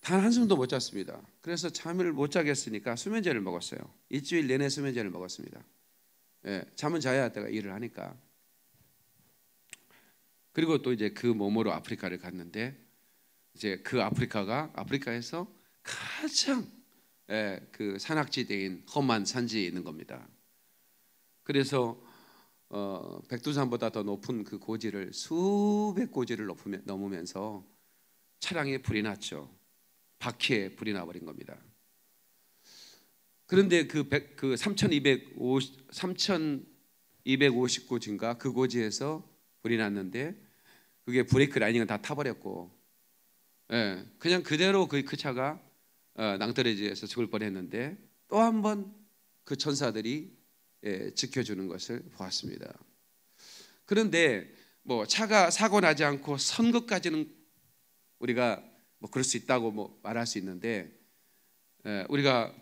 단 한숨도 못 잤습니다. 그래서 잠을 못 자겠으니까 수면제를 먹었어요. 일주일 내내 수면제를 먹었습니다. 예, 잠은 자야 내가 일을 하니까. 그리고 또 이제 그 몸으로 아프리카를 갔는데 이제 그 아프리카가 아프리카에서 가장 예, 그 산악지대인 험한 산지에 있는 겁니다. 그래서 어, 백두산보다 더 높은 그 고지를 수백 고지를 높으면, 넘으면서 차량에 불이 났죠. 바퀴에 불이 나버린 겁니다. 그런데 그, 그 3,250, 3,259진가 그 고지에서 불이 났는데 그게 브레이크 라이닝은 다 타버렸고 예, 그냥 그대로 그, 그 차가 어, 낭떠러지에서 죽을 뻔했는데 또 한 번 그 천사들이 예, 지켜주는 것을 보았습니다. 그런데 뭐 차가 사고 나지 않고 선 것까지는 우리가 뭐 그럴 수 있다고 뭐 말할 수 있는데 예, 우리가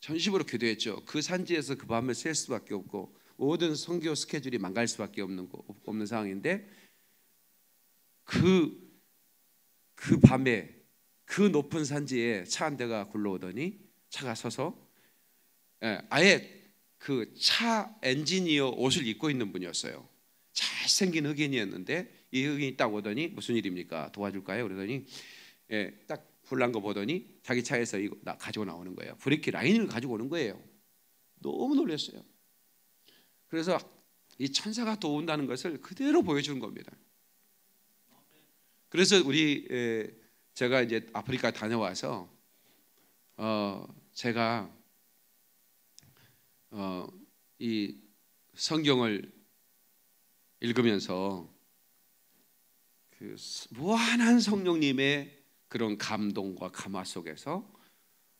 전심으로 기도했죠. 그 산지에서 그 밤을 셀 수밖에 없고 모든 선교 스케줄이 망갈 수밖에 없는 없는 상황인데 그그 밤에 그 높은 산지에 차 한 대가 굴러오더니 차가 서서 예, 아예 그 차 엔지니어 옷을 입고 있는 분이었어요. 잘생긴 흑인이었는데 이 흑인이 딱 오더니 무슨 일입니까? 도와줄까요? 그러더니 예, 딱 불난 거 보더니 자기 차에서 이거 나 가지고 나오는 거예요. 브레이크 라인을 가지고 오는 거예요. 너무 놀랐어요. 그래서 이 천사가 도운다는 것을 그대로 보여주는 겁니다. 그래서 우리 제가 이제 아프리카 다녀와서 어 제가 어이 성경을 읽으면서 그 무한한 성령님의 그런 감동과 감화 속에서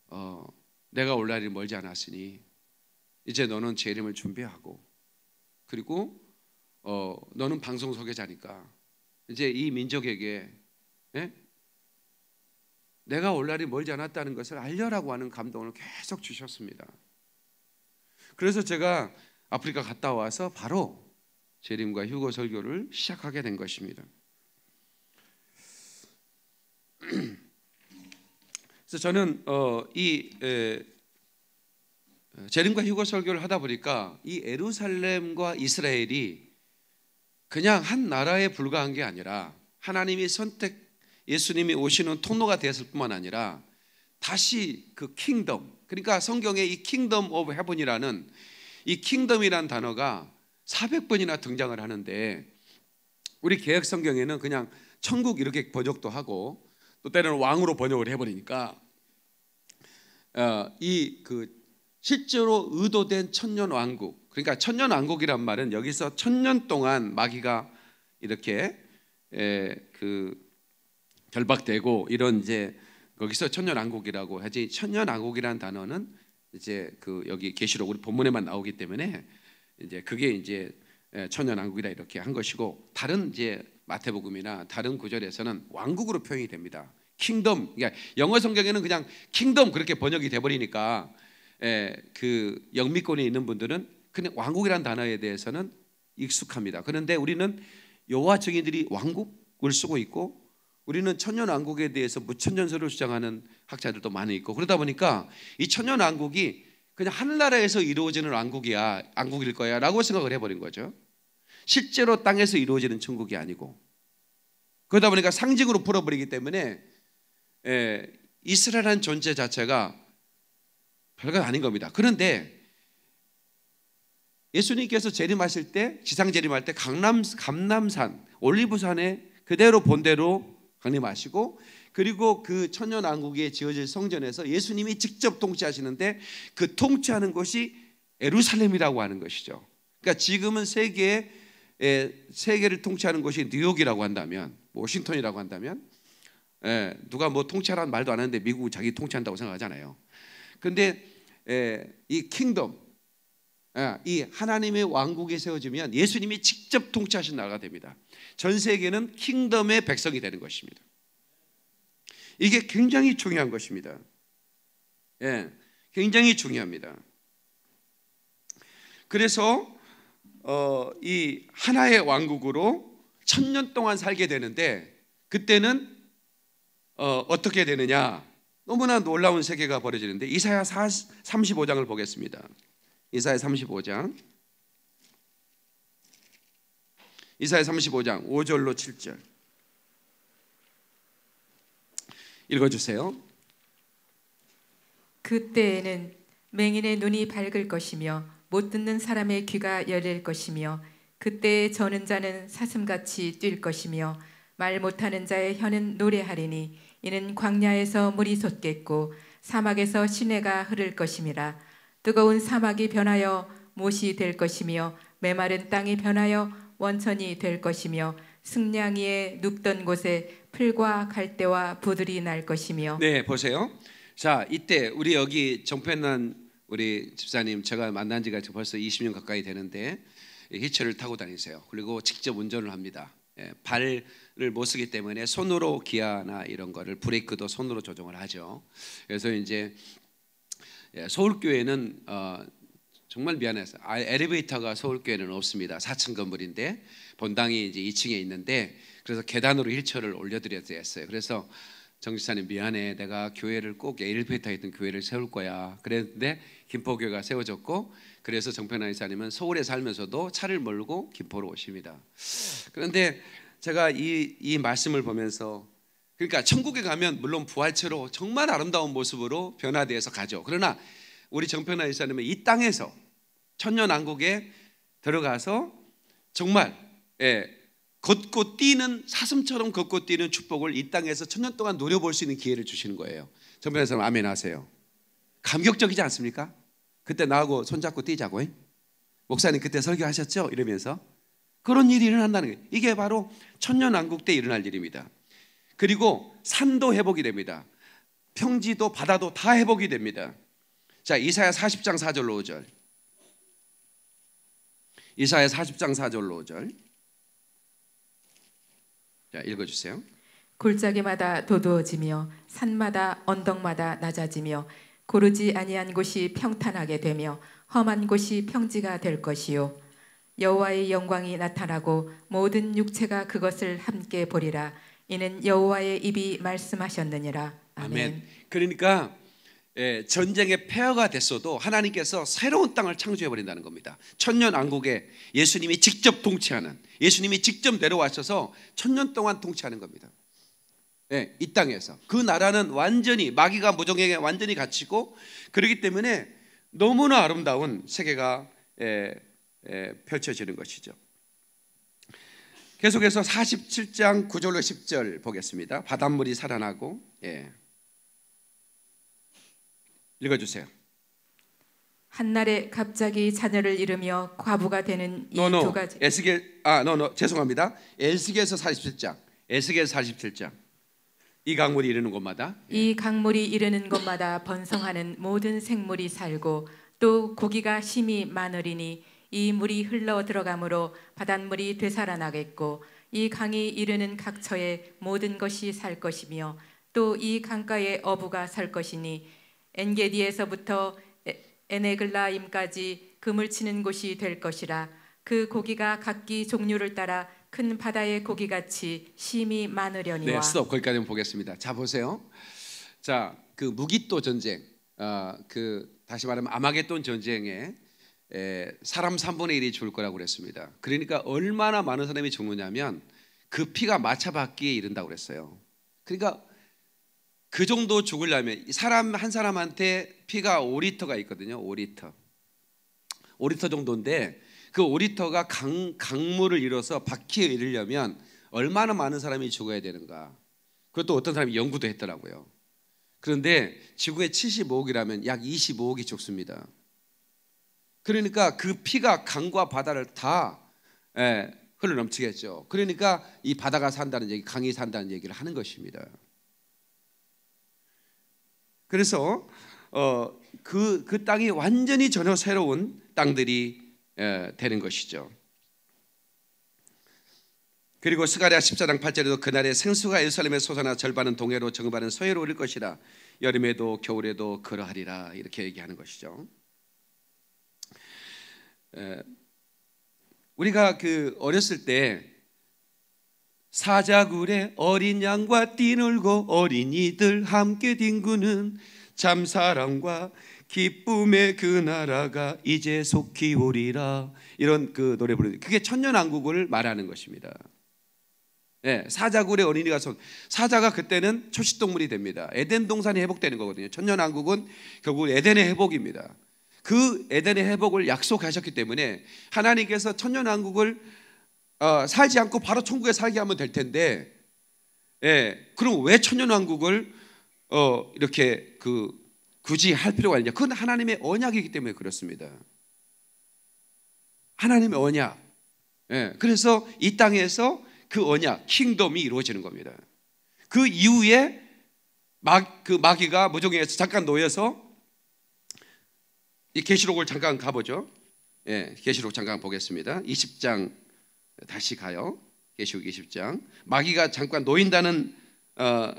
어 내가 올 날이 멀지 않았으니 이제 너는 재림을 준비하고 그리고 어 너는 방송석에 자니까 이제 이 민족에게 예? 내가 올 날이 멀지 않았다는 것을 알려라고 하는 감동을 계속 주셨습니다. 그래서 제가 아프리카 갔다 와서 바로 재림과 휴거 설교를 시작하게 된 것입니다. 그래서 저는 어, 이 에, 재림과 휴거 설교를 하다 보니까 이 에루살렘과 이스라엘이 그냥 한 나라에 불과한 게 아니라 하나님이 선택 예수님이 오시는 통로가 되었을 뿐만 아니라 다시 그 킹덤 그러니까 성경에 이 킹덤 오브 헤븐이라는 이 킹덤이란 단어가 400번이나 등장을 하는데 우리 개혁 성경에는 그냥 천국 이렇게 번역도 하고 또 때로는 왕으로 번역을 해버리니까 어, 이그 실제로 의도된 천년 왕국 그러니까 천년 왕국이란 말은 여기서 천년 동안 마귀가 이렇게 에, 그 결박되고 이런 이제 거기서 천년 왕국이라고 하지 천년 왕국이란 단어는 이제 그 여기 계시록 우리 본문에만 나오기 때문에 이제 그게 이제 천년 왕국이라 이렇게 한 것이고 다른 이제 마태복음이나 다른 구절에서는 왕국으로 표현이 됩니다. 킹덤. 그러니까 영어 성경에는 그냥 킹덤 그렇게 번역이 돼 버리니까 그 영미권에 있는 분들은 근데 왕국이란 단어에 대해서는 익숙합니다. 그런데 우리는 여호와 증인들이 왕국을 쓰고 있고 우리는 천년 왕국에 대해서 무천년설을 주장하는 학자들도 많이 있고 그러다 보니까 이 천년 왕국이 그냥 하늘나라에서 이루어지는 왕국이야, 왕국일 거야라고 생각을 해버린 거죠. 실제로 땅에서 이루어지는 천국이 아니고 그러다 보니까 상징으로 풀어버리기 때문에 에, 예, 이스라엘한 존재 자체가 별거 아닌 겁니다. 그런데 예수님께서 재림하실 때 지상 재림할 때 강남 감남산 올리브산에 그대로 본대로 강림하시고 그리고 그 천년 왕국에 지어질 성전에서 예수님이 직접 통치하시는데 그 통치하는 곳이 에루살렘이라고 하는 것이죠. 그러니까 지금은 세계에 세계를 통치하는 곳이 뉴욕이라고 한다면 워싱턴이라고 한다면 예, 누가 뭐 통치하라는 말도 안 하는데 미국 자기 통치한다고 생각하잖아요. 근데 예, 이 킹덤 예, 이 하나님의 왕국이 세워지면 예수님이 직접 통치하신 나라가 됩니다. 전 세계는 킹덤의 백성이 되는 것입니다. 이게 굉장히 중요한 것입니다. 예, 굉장히 중요합니다. 그래서 어, 이 하나의 왕국으로 천년 동안 살게 되는데 그때는 어, 어떻게 되느냐? 너무나 놀라운 세계가 벌어지는데 이사야 35장을 보겠습니다. 이사야 35장 이사야 35장 5절로 7절 읽어주세요 그때에는 맹인의 눈이 밝을 것이며 못 듣는 사람의 귀가 열릴 것이며 그때 저는 자는 사슴같이 뛸 것이며 말 못하는 자의 혀는 노래하리니 이는 광야에서 물이 솟겠고 사막에서 시내가 흐를 것임이라 뜨거운 사막이 변하여 못이 될 것이며 메마른 땅이 변하여 원천이 될 것이며 승냥이에 눕던 곳에 풀과 갈대와 부들이 날 것이며 네 보세요 자 이때 우리 여기 정편난 우리 집사님 제가 만난 지가 벌써 20년 가까이 되는데 휠체를 타고 다니세요 그리고 직접 운전을 합니다 예, 발을 못 쓰기 때문에 손으로 기아나 이런 거를 브레이크도 손으로 조정을 하죠 그래서 이제 예, 서울교회는 어, 정말 미안해서 아, 엘리베이터가 서울교회는 없습니다. 4층 건물인데 본당이 이제 2층에 있는데 그래서 계단으로 휠체어를 올려드려야 했어요. 그래서 정지사님 미안해 내가 교회를 꼭 엘리베이터 있던 교회를 세울 거야 그랬는데 김포교회가 세워졌고 그래서 정편아 이사님은 서울에 살면서도 차를 몰고 김포로 오십니다 그런데 제가 이, 이 말씀을 보면서 그러니까 천국에 가면 물론 부활체로 정말 아름다운 모습으로 변화되어서 가죠. 그러나 우리 정편아 이사님은 이 땅에서 천년왕국에 들어가서 정말 예, 걷고 뛰는 사슴처럼 걷고 뛰는 축복을 이 땅에서 천년 동안 노려볼 수 있는 기회를 주시는 거예요. 정편아 이사님 아멘 하세요. 감격적이지 않습니까? 그때 나하고 손잡고 뛰자고. 잉? 목사님 그때 설교하셨죠? 이러면서 그런 일이 일어난다는 거예요. 이게 바로 천년왕국 때 일어날 일입니다. 그리고 산도 회복이 됩니다. 평지도 바다도 다 회복이 됩니다. 자, 이사야 40장 4절로 5절. 이사야 40장 4절로 5절. 자, 읽어 주세요. 골짜기마다 도두어지며 산마다 언덕마다 낮아지며 고르지 아니한 곳이 평탄하게 되며 험한 곳이 평지가 될 것이요 여호와의 영광이 나타나고 모든 육체가 그것을 함께 보리라 이는 여호와의 입이 말씀하셨느니라. 아멘. 아멘. 그러니까 예, 전쟁의 폐허가 됐어도 하나님께서 새로운 땅을 창조해 버린다는 겁니다. 천년 왕국에 예수님이 직접 통치하는 예수님이 직접 내려와셔서 천년 동안 통치하는 겁니다. 예, 이 땅에서 그 나라는 완전히 마귀가 무정에게 완전히 갇히고 그러기 때문에 너무나 아름다운 세계가 예, 예 펼쳐지는 것이죠. 계속해서 47장 9절로 10절 보겠습니다. 바닷물이 살아나고 예. 읽어 주세요. 한날에 갑자기 자녀를 잃으며 과부가 되는 이 두 가지. 에스겔 아, no, 죄송합니다. 에스겔 47장. 에스겔 47장. 이 강물이 이르는 곳마다 예. 이 강물이 이르는 곳마다 번성하는 모든 생물이 살고 또 고기가 심히 많으리니 이 물이 흘러 들어가므로 바닷물이 되살아나겠고 이 강이 이르는 각처에 모든 것이 살 것이며 또 이 강가에 어부가 살 것이니 엔게디에서부터 에네글라임까지 금을 치는 곳이 될 것이라 그 고기가 각기 종류를 따라 큰 바다의 고기같이 심이 많으려니와 네, 스톱 거기까지 보겠습니다. 자 보세요. 자그 무기또 전쟁, 어, 그 다시 말하면 아마겟돈 전쟁에 사람 3분의 1이 죽을 거라고 그랬습니다. 그러니까 얼마나 많은 사람이 죽느냐면 그 피가 마차바기에 이른다고 그랬어요. 그러니까 그 정도 죽으려면 사람 한 사람한테 피가 5리터가 있거든요. 5리터. 5리터 정도인데 그 5리터가 강, 강물을 이뤄서 바퀴에 이르려면 얼마나 많은 사람이 죽어야 되는가. 그것도 어떤 사람이 연구도 했더라고요. 그런데 지구에 75억이라면 약 25억이 죽습니다. 그러니까 그 피가 강과 바다를 다 예, 흘러 넘치겠죠. 그러니까 이 바다가 산다는 얘기, 강이 산다는 얘기를 하는 것입니다. 그래서 어, 그, 그 땅이 완전히 전혀 새로운 땅들이 예, 되는 것이죠. 그리고 스가랴 14장 8절에도 그날에 생수가 예루살렘에 솟아나 절반은 동해로 정반은 서해로 흐를 것이라 여름에도 겨울에도 그러하리라 이렇게 얘기하는 것이죠. 우리가 그 어렸을 때 사자굴에 어린 양과 뛰놀고 어린이들 함께 뒹구는 참 사랑과 기쁨의 그 나라가 이제 속히 오리라 이런 그 노래 부르는 그게 천년왕국을 말하는 것입니다. 네, 예, 사자굴의 어린이가 선 사자가 그때는 초식동물이 됩니다. 에덴 동산이 회복되는 거거든요. 천년왕국은 결국 에덴의 회복입니다. 그 에덴의 회복을 약속하셨기 때문에 하나님께서 천년왕국을 어, 살지 않고 바로 천국에 살게 하면 될 텐데, 예, 그럼 왜 천년왕국을 어, 이렇게 그 굳이 할 필요가 있냐? 그건 하나님의 언약이기 때문에 그렇습니다. 하나님의 언약. 예, 그래서 이 땅에서 그 언약, 킹덤이 이루어지는 겁니다. 그 이후에 마, 그 마귀가 무정에서 잠깐 놓여서 이 계시록을 잠깐 가보죠. 예, 계시록 잠깐 보겠습니다. 20장 다시 가요. 계시록 20장 마귀가 잠깐 놓인다는 어,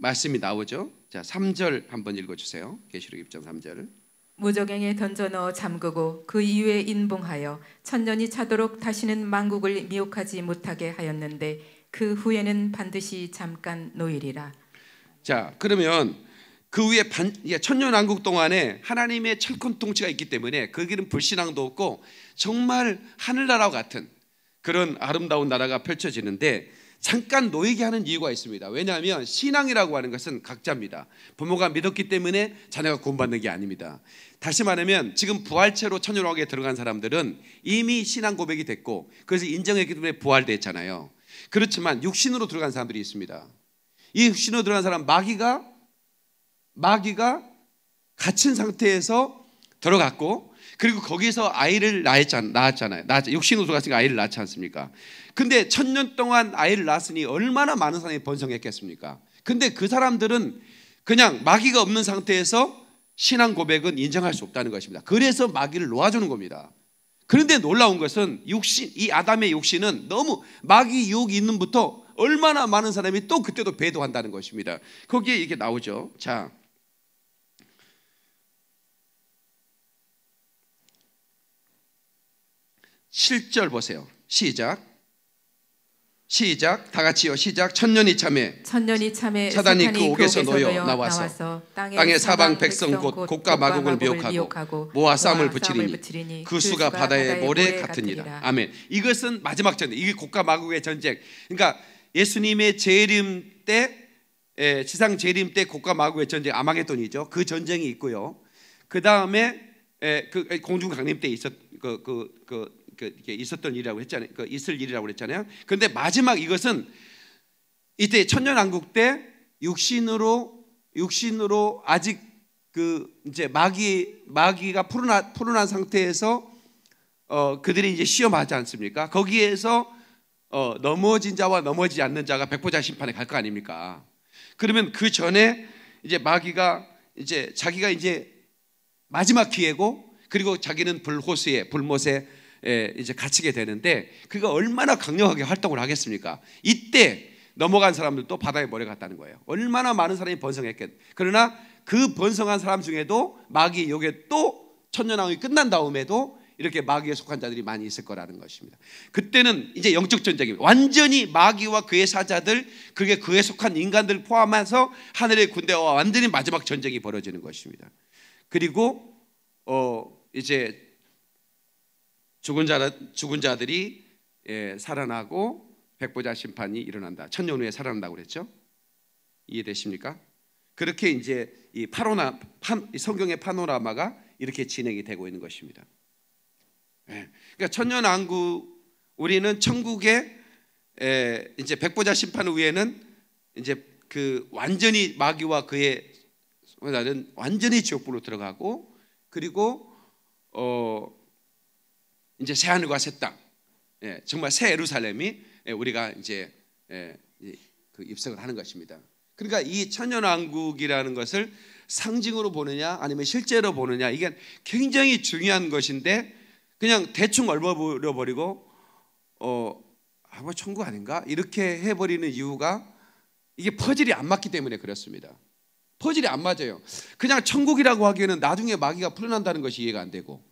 말씀이 나오죠. 자, 3절 한번 읽어주세요. 계시록 2장 3절. 무적행에 던져넣어 잠그고 그 이후에 인봉하여 천년이 차도록 다시는 망국을 미혹하지 못하게 하였는데 그 후에는 반드시 잠깐 노이리라. 자, 그러면 그 위에 반, 예, 천년 왕국 동안에 하나님의 철권 통치가 있기 때문에 거기는 그 불신앙도 없고 정말 하늘나라와 같은 그런 아름다운 나라가 펼쳐지는데 잠깐 놓이게 하는 이유가 있습니다. 왜냐하면 신앙이라고 하는 것은 각자입니다. 부모가 믿었기 때문에 자녀가 구원받는 게 아닙니다. 다시 말하면 지금 부활체로 천연왕에 들어간 사람들은 이미 신앙 고백이 됐고 그래서 인정했기 때문에 부활됐잖아요. 그렇지만 육신으로 들어간 사람들이 있습니다. 이 육신으로 들어간 사람 마귀가 마귀가 갇힌 상태에서 들어갔고 그리고 거기서 아이를 낳았잖아요. 낳았잖아요. 육신으로 갔으니까 아이를 낳지 않습니까? 근데 천년 동안 아이를 낳았으니 얼마나 많은 사람이 번성했겠습니까? 근데 그 사람들은 그냥 마귀가 없는 상태에서 신앙 고백은 인정할 수 없다는 것입니다. 그래서 마귀를 놓아주는 겁니다. 그런데 놀라운 것은 육신, 이 아담의 육신은 너무 마귀 유혹이 있는부터 얼마나 많은 사람이 또 그때도 배도한다는 것입니다. 거기에 이게 렇 나오죠. 자, 7절 보세요. 시작. 시작 다 같이요 시작 천년이 참에 천년이 참에 사단이 그, 그 옥에서 놓여 나와서, 땅의, 땅의 사방 백성 곧 곡과 마곡을 미혹하고, 모아 싸움을 붙이리니, 그, 그 수가 바다의 모래 같으니라. 같으니라 아멘 이것은 마지막 전쟁 이게 곡과 마곡의 전쟁 그러니까 예수님의 재림 때 예, 지상 재림 때 곡과 마곡의 전쟁 아마겟돈이죠 그 전쟁이 있고요 그 다음에 예, 그 공중 강림 때 있었 그 그 그, 그, 그그 있었던 일이라고 했잖아요. 그 있을 일이라고 했잖아요. 그런데 마지막 이것은 이때 천년 왕국 때 육신으로 육신으로 아직 그 이제 마귀 마귀가 풀어난 풀어 상태에서 어 그들이 이제 시험하지 않습니까? 거기에서 어 넘어진 자와 넘어지지 않는 자가 백보자 심판에 갈 거 아닙니까? 그러면 그 전에 이제 마귀가 이제 자기가 이제 마지막 기회고 그리고 자기는 불호스의 불못에 예, 이제 갇히게 되는데 그가 얼마나 강력하게 활동을 하겠습니까? 이때 넘어간 사람들도 바다에 머리 갔다는 거예요. 얼마나 많은 사람이 번성했겠. 그러나 그 번성한 사람 중에도 마귀 요게 또 천년왕이 끝난 다음에도 이렇게 마귀에 속한 자들이 많이 있을 거라는 것입니다. 그때는 이제 영적 전쟁입니다. 완전히 마귀와 그의 사자들, 그게 그에 속한 인간들 포함해서 하늘의 군대와 완전히 마지막 전쟁이 벌어지는 것입니다. 그리고 어 이제 죽은, 자, 죽은 자들이 예, 살아나고 백보자 심판이 일어난다. 천년 후에 살아난다고 그랬죠? 이해되십니까? 그렇게 이제 이 파로나 판, 성경의 파노라마가 이렇게 진행이 되고 있는 것입니다. 예. 그러니까 천년 안구 우리는 천국에 예, 이제 백보자 심판 후에는 이제 그 완전히 마귀와 그의 완전히 지옥불로 들어가고 그리고 어 이제 새 하늘과 새 땅, 예, 정말 새 예루살렘이 예, 우리가 이제 예, 그 입성을 하는 것입니다. 그러니까 이 천년 왕국이라는 것을 상징으로 보느냐 아니면 실제로 보느냐 이게 굉장히 중요한 것인데 그냥 대충 얼버무려 버리고 어 아마 뭐 천국 아닌가 이렇게 해버리는 이유가 이게 퍼즐이 안 맞기 때문에 그렇습니다. 퍼즐이 안 맞아요. 그냥 천국이라고 하기에는 나중에 마귀가 풀어난다는 것이 이해가 안 되고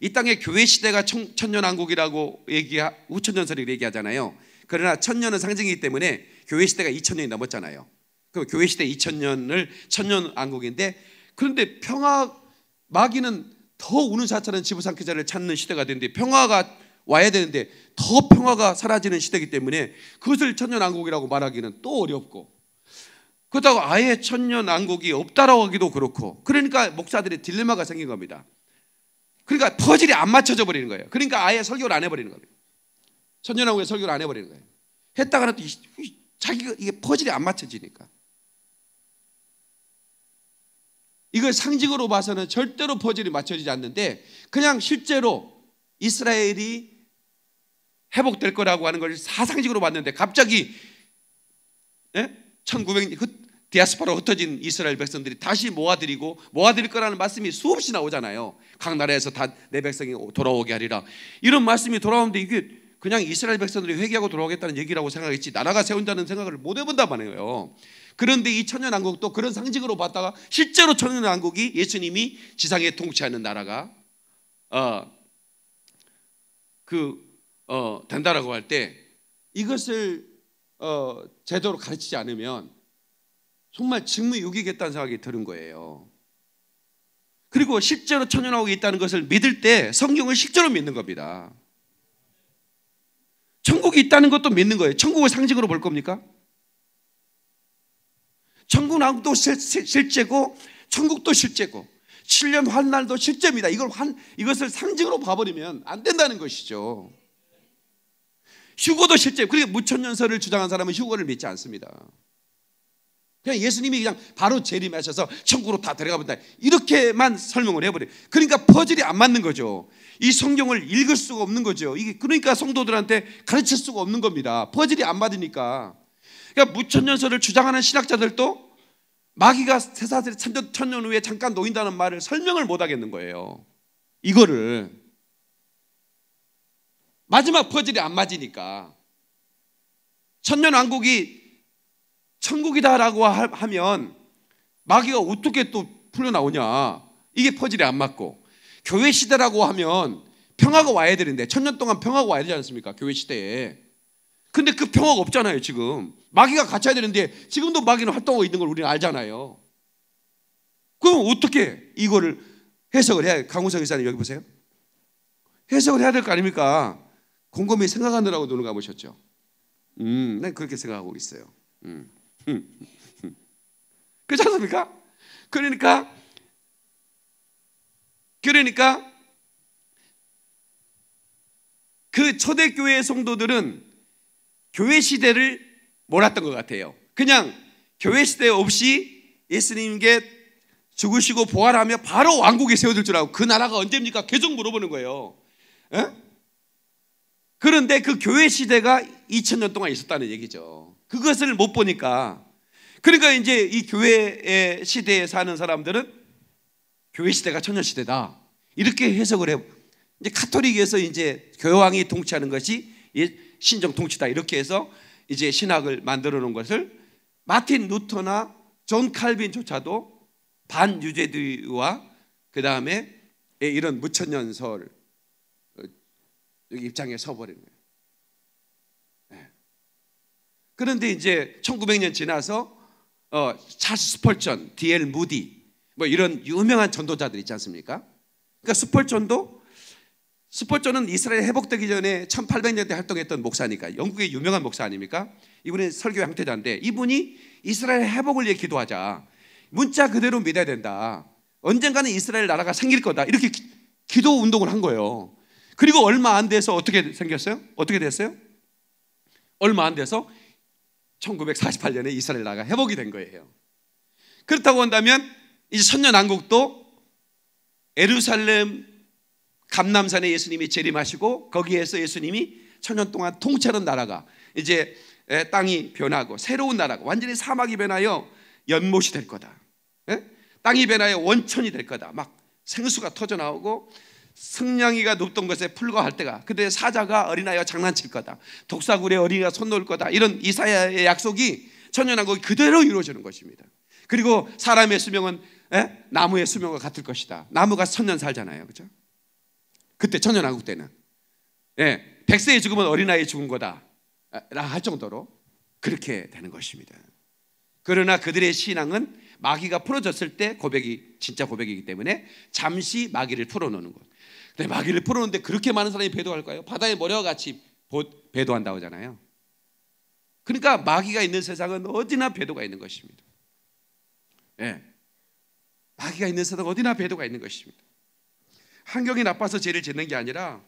이 땅의 교회 시대가 천, 년왕국이라고 얘기하, 우천년설이 얘기하잖아요. 그러나 천년은 상징이기 때문에 교회 시대가 2 0 0 0년이 넘었잖아요. 그 교회 시대 2 0 0 0년을 천년왕국인데 그런데 평화 마귀는 더 우는 사찰은 지부상쾌자를 찾는 시대가 되는데 평화가 와야 되는데 더 평화가 사라지는 시대이기 때문에 그것을 천년왕국이라고 말하기는 또 어렵고 그렇다고 아예 천년왕국이 없다라고 하기도 그렇고 그러니까 목사들의 딜레마가 생긴 겁니다. 그러니까 퍼즐이 안 맞춰져 버리는 거예요. 그러니까 아예 설교를 안 해버리는 거예요. 선전하고 설교를 안 해버리는 거예요. 했다가는 또 자기가 그 이게 퍼즐이 안 맞춰지니까. 이걸 상징으로 봐서는 절대로 퍼즐이 맞춰지지 않는데 그냥 실제로 이스라엘이 회복될 거라고 하는 걸사상적으로 봤는데 갑자기 1900년 예? 그 디아스파로 흩어진 이스라엘 백성들이 다시 모아드리고 모아드릴 거라는 말씀이 수없이 나오잖아요. 각 나라에서 다 내 백성이 돌아오게 하리라. 이런 말씀이 돌아오는데 이게 그냥 이스라엘 백성들이 회개하고 돌아오겠다는 얘기라고 생각했지 나라가 세운다는 생각을 못해본다 말이에요. 그런데 이 천년왕국도 그런 상징으로 봤다가 실제로 천년왕국이 예수님이 지상에 통치하는 나라가 어, 그 어, 된다라고 할 때 이것을 어, 제대로 가르치지 않으면 정말 직무유기겠다는 생각이 드는 거예요. 그리고 실제로 천연하고 있다는 것을 믿을 때 성경을 실제로 믿는 겁니다. 천국이 있다는 것도 믿는 거예요. 천국을 상징으로 볼 겁니까? 천국도 실제고 천국도 실제고 7년 환날도 실제입니다. 이걸 환, 이것을 상징으로 봐버리면 안 된다는 것이죠. 휴고도 실제. 그러니 무천년설을 주장한 사람은 휴고를 믿지 않습니다. 그냥 예수님이 그냥 바로 재림하셔서 천국으로 다 데려가 본다. 이렇게만 설명을 해버려요. 그러니까 퍼즐이 안 맞는 거죠. 이 성경을 읽을 수가 없는 거죠. 이게 그러니까 성도들한테 가르칠 수가 없는 겁니다. 퍼즐이 안 맞으니까. 그러니까 무천년설을 주장하는 신학자들도 마귀가 세사들이 천년, 천년 후에 잠깐 놓인다는 말을 설명을 못 하겠는 거예요. 이거를. 마지막 퍼즐이 안 맞으니까. 천년 왕국이 천국이다라고 하면 마귀가 어떻게 또 풀려나오냐. 이게 퍼즐이 안 맞고. 교회 시대라고 하면 평화가 와야 되는데 천년 동안 평화가 와야 되지 않습니까? 교회 시대에. 근데 그 평화가 없잖아요, 지금. 마귀가 갇혀야 되는데 지금도 마귀는 활동하고 있는 걸 우리는 알잖아요. 그럼 어떻게 이거를 해석을 해야 강우성 기사님 여기 보세요. 해석을 해야 될 거 아닙니까? 곰곰이 생각하느라고 눈을 감으셨죠. 음, 난 그렇게 생각하고 있어요. 음. 그렇지 않습니까? 그러니까 그러니까 그 초대교회 성도들은 교회 시대를 몰랐던 것 같아요. 그냥 교회 시대 없이 예수님께 죽으시고 부활하며 바로 왕국이 세워질 줄 알고 그 나라가 언제입니까? 계속 물어보는 거예요. 에? 그런데 그 교회 시대가 2000년 동안 있었다는 얘기죠. 그것을 못 보니까 그러니까 이제 이 교회의 시대에 사는 사람들은 교회 시대가 천년 시대다 이렇게 해석을 해요. 이제 카톨릭에서 이제 교황이 통치하는 것이 예, 신정 통치다 이렇게 해서 이제 신학을 만들어 놓은 것을 마틴 루터나 존 칼빈조차도 반유제주의와 그 다음에 예, 이런 무천년설 어, 입장에 서버리는 거예요. 그런데 이제 1900년 지나서 어, 찰스 스펄전, 디엘 무디 뭐 이런 유명한 전도자들 있지 않습니까? 그러니까 스펄전도 스펄전은 이스라엘 회복되기 전에 1800년대 활동했던 목사니까 영국의 유명한 목사 아닙니까? 이분이 설교 황태자인데 이분이 이스라엘 회복을 위해 기도하자 문자 그대로 믿어야 된다 언젠가는 이스라엘 나라가 생길 거다 이렇게 기, 기도 운동을 한 거예요 그리고 얼마 안 돼서 어떻게 생겼어요? 어떻게 됐어요? 얼마 안 돼서 1948년에 이스라엘 나가 라 회복이 된 거예요. 그렇다고 한다면 이제 천년왕국도 에루살렘 감남산에 예수님이 재림하시고 거기에서 예수님이 천년 동안 통치하는 나라가 이제 땅이 변하고 새로운 나라가 완전히 사막이 변하여 연못이 될 거다. 땅이 변하여 원천이 될 거다. 막 생수가 터져 나오고 승냥이가 높던 것에 불과할 때가 그때 사자가 어린아이와 장난칠 거다 독사굴에 어린이가 손 놓을 거다 이런 이사야의 약속이 천연왕국이 그대로 이루어지는 것입니다 그리고 사람의 수명은 에? 예? 나무의 수명과 같을 것이다 나무가 천년 살잖아요 그죠? 그때 천연왕국 때는 예, 백세의 죽음은 어린아이의 죽은 거다 라 할 정도로 그렇게 되는 것입니다 그러나 그들의 신앙은 마귀가 풀어졌을 때 고백이 진짜 고백이기 때문에 잠시 마귀를 풀어놓는 것내 네, 마귀를 풀어놓는데 그렇게 많은 사람이 배도할까요? 바다의 머리 같이 배도한다고 하잖아요. 그러니까 마귀가 있는 세상은 어디나 배도가 있는 것입니다. 예. 마귀가 있는 세상 어디나 배도가 있는 것입니다. 환경이 나빠서 죄를 짓는 게 아니라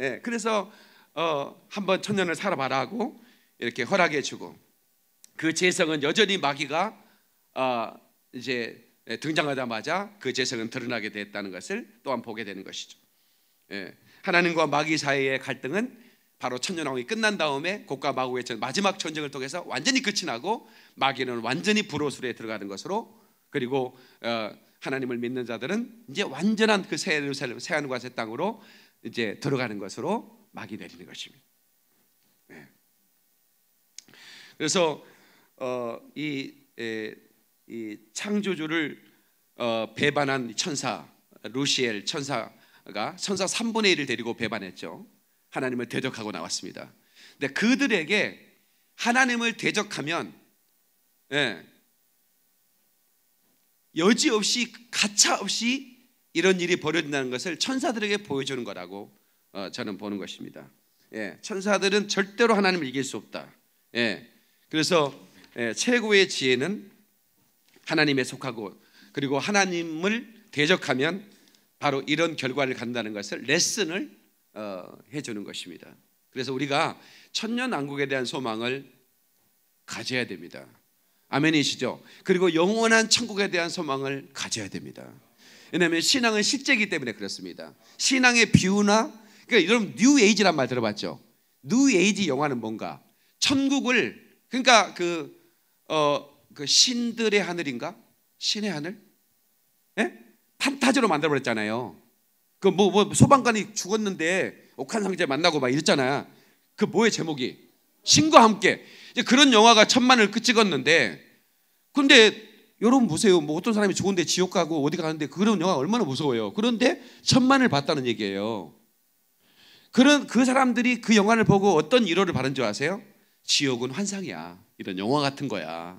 예. 그래서 어, 한번 천년을 살아봐라고 이렇게 허락해 주고 그 재성은 여전히 마귀가 어, 이제 등장하자마자 그 재성은 드러나게 됐다는 것을 또한 보게 되는 것이죠. 예. 하나님과 마귀 사이의 갈등은 바로 천년왕이 끝난 다음에 곡과 마구의 마지막 전쟁을 통해서 완전히 끝이 나고 마귀는 완전히 불호술에 들어가는 것으로 그리고 어, 하나님을 믿는 자들은 이제 완전한 그새예 하늘과 새 땅으로 이제 들어가는 것으로 막이 내리는 것입니다. 네. 그래서 어, 이, 에, 예, 이 창조주를 어, 배반한 천사 루시엘 천사 가 천사 3분의 1을 데리고 배반했죠. 하나님을 대적하고 나왔습니다. 근데 그들에게 하나님을 대적하면 예, 여지없이 가차없이 이런 일이 벌어진다는 것을 천사들에게 보여주는 거라고 어, 저는 보는 것입니다. 예, 천사들은 절대로 하나님을 이길 수 없다. 예, 그래서 예, 최고의 지혜는 하나님에 속하고 그리고 하나님을 대적하면 바로 이런 결과를 갖는다는 것을 레슨을 어, 해주는 것입니다. 그래서 우리가 천년 왕국에 대한 소망을 가져야 됩니다. 아멘이시죠? 그리고 영원한 천국에 대한 소망을 가져야 됩니다. 왜냐하면 신앙은 실제이기 때문에 그렇습니다. 신앙의 비유나 그러니까 여러분 뉴 에이지란 말 들어봤죠? 뉴 에이지 영화는 뭔가 천국을 그러니까 그, 어, 그 신들의 하늘인가? 신의 하늘? 예? 판타지로 만들어버렸잖아요. 그뭐뭐 뭐 소방관이 죽었는데 옥한 상제 만나고 막 이랬잖아. 그 뭐의 제목이 신과 함께 이제 그런 영화가 천만을 찍었는데 근데 여러분 보세요. 뭐 어떤 사람이 좋은데 지옥 가고 어디 가는데 그런 영화 얼마나 무서워요. 그런데 천만을 봤다는 얘기예요. 그런 그 사람들이 그 영화를 보고 어떤 일호를 받은 줄 아세요? 지옥은 환상이야. 이런 영화 같은 거야.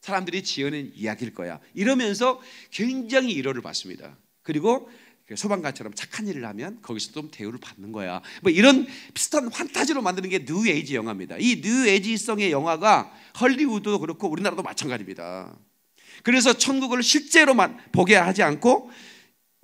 사람들이 지어낸 이야기일 거야. 이러면서 굉장히 위로를 받습니다. 그리고 그 소방관처럼 착한 일을 하면 거기서 좀 대우를 받는 거야. 뭐 이런 비슷한 환타지로 만드는 게 뉴에이지 영화입니다. 이 뉴에이지성의 영화가 헐리우드도 그렇고 우리나라도 마찬가지입니다. 그래서 천국을 실제로만 보게 하지 않고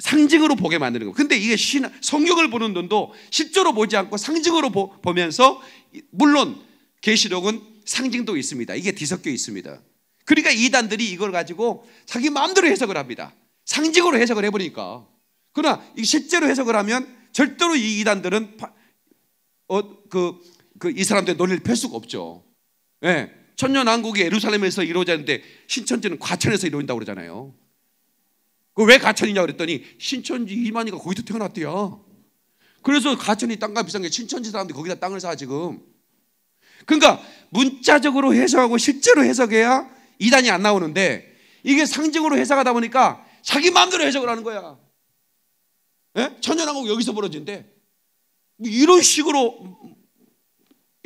상징으로 보게 만드는 거. 근데 이게 신 성경을 보는 눈도 실제로 보지 않고 상징으로 보, 면서 물론 계시록은 상징도 있습니다. 이게 뒤섞여 있습니다. 그러니까 이단들이 이걸 가지고 자기 마음대로 해석을 합니다. 상징으로 해석을 해보니까. 그러나 실제로 해석을 하면 절대로 이 이단들은 어, 그, 그이 사람들의 논리를 펼 수가 없죠. 예. 천년왕국이 예루살렘에서 이루어졌는데 신천지는 과천에서 이루어진다고 그러잖아요. 그왜 과천이냐 그랬더니 신천지 이만희가 거기서 태어났대요. 그래서 과천이 땅값 비싼 게 신천지 사람들이 거기다 땅을 사 지금. 그러니까 문자적으로 해석하고 실제로 해석해야 이단이 안 나오는데 이게 상징으로 해석하다 보니까 자기 마음대로 해석을 하는 거야. 예? 천연왕국 여기서 벌어진대. 뭐 이런 식으로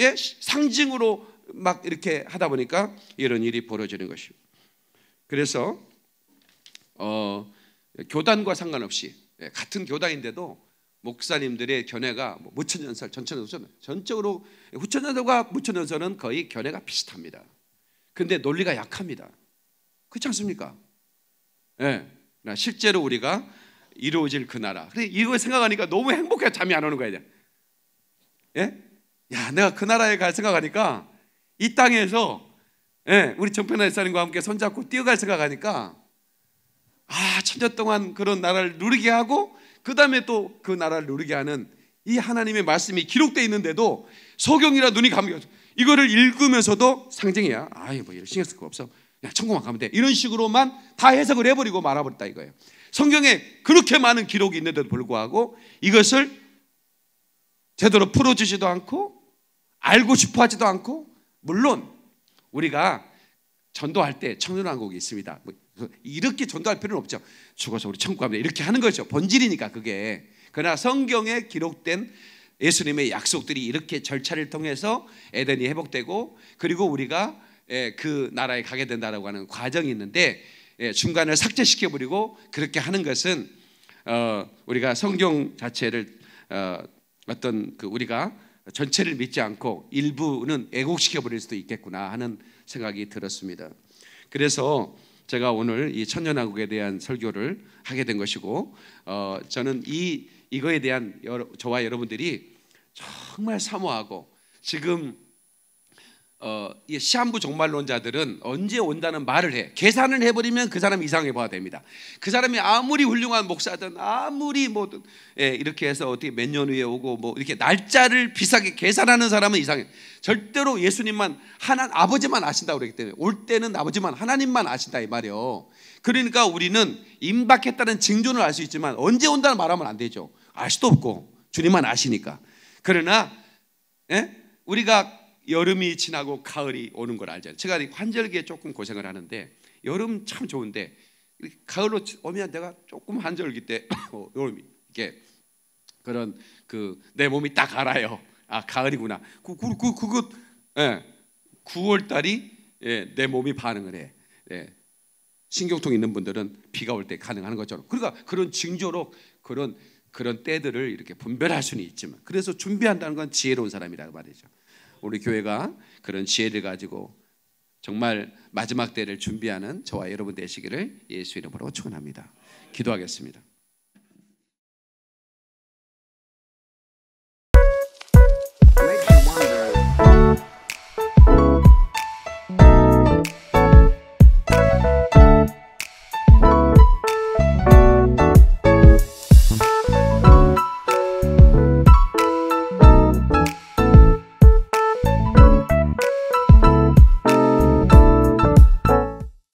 예? 상징으로 막 이렇게 하다 보니까 이런 일이 벌어지는 것이고. 그래서 어, 교단과 상관없이 예, 같은 교단인데도 목사님들의 견해가 뭐 무천연설, 전천연설, 전적으로 후천연설과 무천연설은 거의 견해가 비슷합니다. 근데 논리가 약합니다. 그렇지 않습니까? 네. 실제로 우리가 이루어질 그 나라. 그래 이거 생각하니까 너무 행복해 잠이 안 오는 거야. 이 예? 야, 내가 그 나라에 갈 생각하니까 이 땅에서 예, 우리 정편한 사님과 함께 손잡고 뛰어갈 생각하니까 아, 천년 동안 그런 나라를 누리게 하고 그다음에 또 그 나라를 누리게 하는 이 하나님의 말씀이 기록되어 있는데도 소경이라 눈이 감겨 이거를 읽으면서도 상징이야. 아이 뭐 이런 신경 쓸거 없어. 야 천국만 가면 돼. 이런 식으로만 다 해석을 해버리고 말아버렸다 이거예요. 성경에 그렇게 많은 기록이 있는데도 불구하고 이것을 제대로 풀어주지도 않고 알고 싶어하지도 않고 물론 우리가 전도할 때 청년한 곡이 있습니다. 뭐 이렇게 전도할 필요는 없죠. 죽어서 우리 천국 가면 이렇게 하는 거죠. 본질이니까 그게. 그러나 성경에 기록된 예수님의 약속들이 이렇게 절차를 통해서 에덴이 회복되고 그리고 우리가 예, 그 나라에 가게 된다라고 하는 과정이 있는데 예, 중간을 삭제시켜 버리고 그렇게 하는 것은 어, 우리가 성경 자체를 어, 어떤 그 우리가 전체를 믿지 않고 일부는 애국시켜 버릴 수도 있겠구나 하는 생각이 들었습니다. 그래서 제가 오늘 이 천년왕국에 대한 설교를 하게 된 것이고 어, 저는 이 이거에 대한 여러, 저와 여러분들이 정말 사모하고 지금 어, 이 시한부 종말론자들은 언제 온다는 말을 해. 계산을 해버리면 그 사람 이상해 봐야 됩니다. 그 사람이 아무리 훌륭한 목사든 아무리 뭐든 예, 이렇게 해서 어떻게 몇 년 후에 오고 뭐 이렇게 날짜를 비싸게 계산하는 사람은 이상해. 절대로 예수님만 하나 아버지만 아신다고 그랬기 때문에 올 때는 아버지만 하나님만 아신다 이 말이요. 그러니까 우리는 임박했다는 징조는 알 수 있지만 언제 온다는 말하면 안 되죠. 알 수도 없고 주님만 아시니까. 그러나 예? 우리가 여름이 지나고 가을이 오는 걸 알잖아요. 제가 환절기에 조금 고생을 하는데 여름 참 좋은데 가을로 오면 내가 조금 환절기때 어, 여름 이렇게 그런 그 내 몸이 딱 알아요. 아 가을이구나. 그 그 그 그 그, 그 예. 9월 달이 예, 내 몸이 반응을 해. 예. 신경통 있는 분들은 비가 올 때 가능한 것처럼. 그러니까 그런 징조로 그런 그런 때들을 이렇게 분별할 수는 있지만 그래서 준비한다는 건 지혜로운 사람이라고 말이죠. 우리 교회가 그런 지혜를 가지고 정말 마지막 때를 준비하는 저와 여러분 되시기를 예수 이름으로 축원합니다. 기도하겠습니다.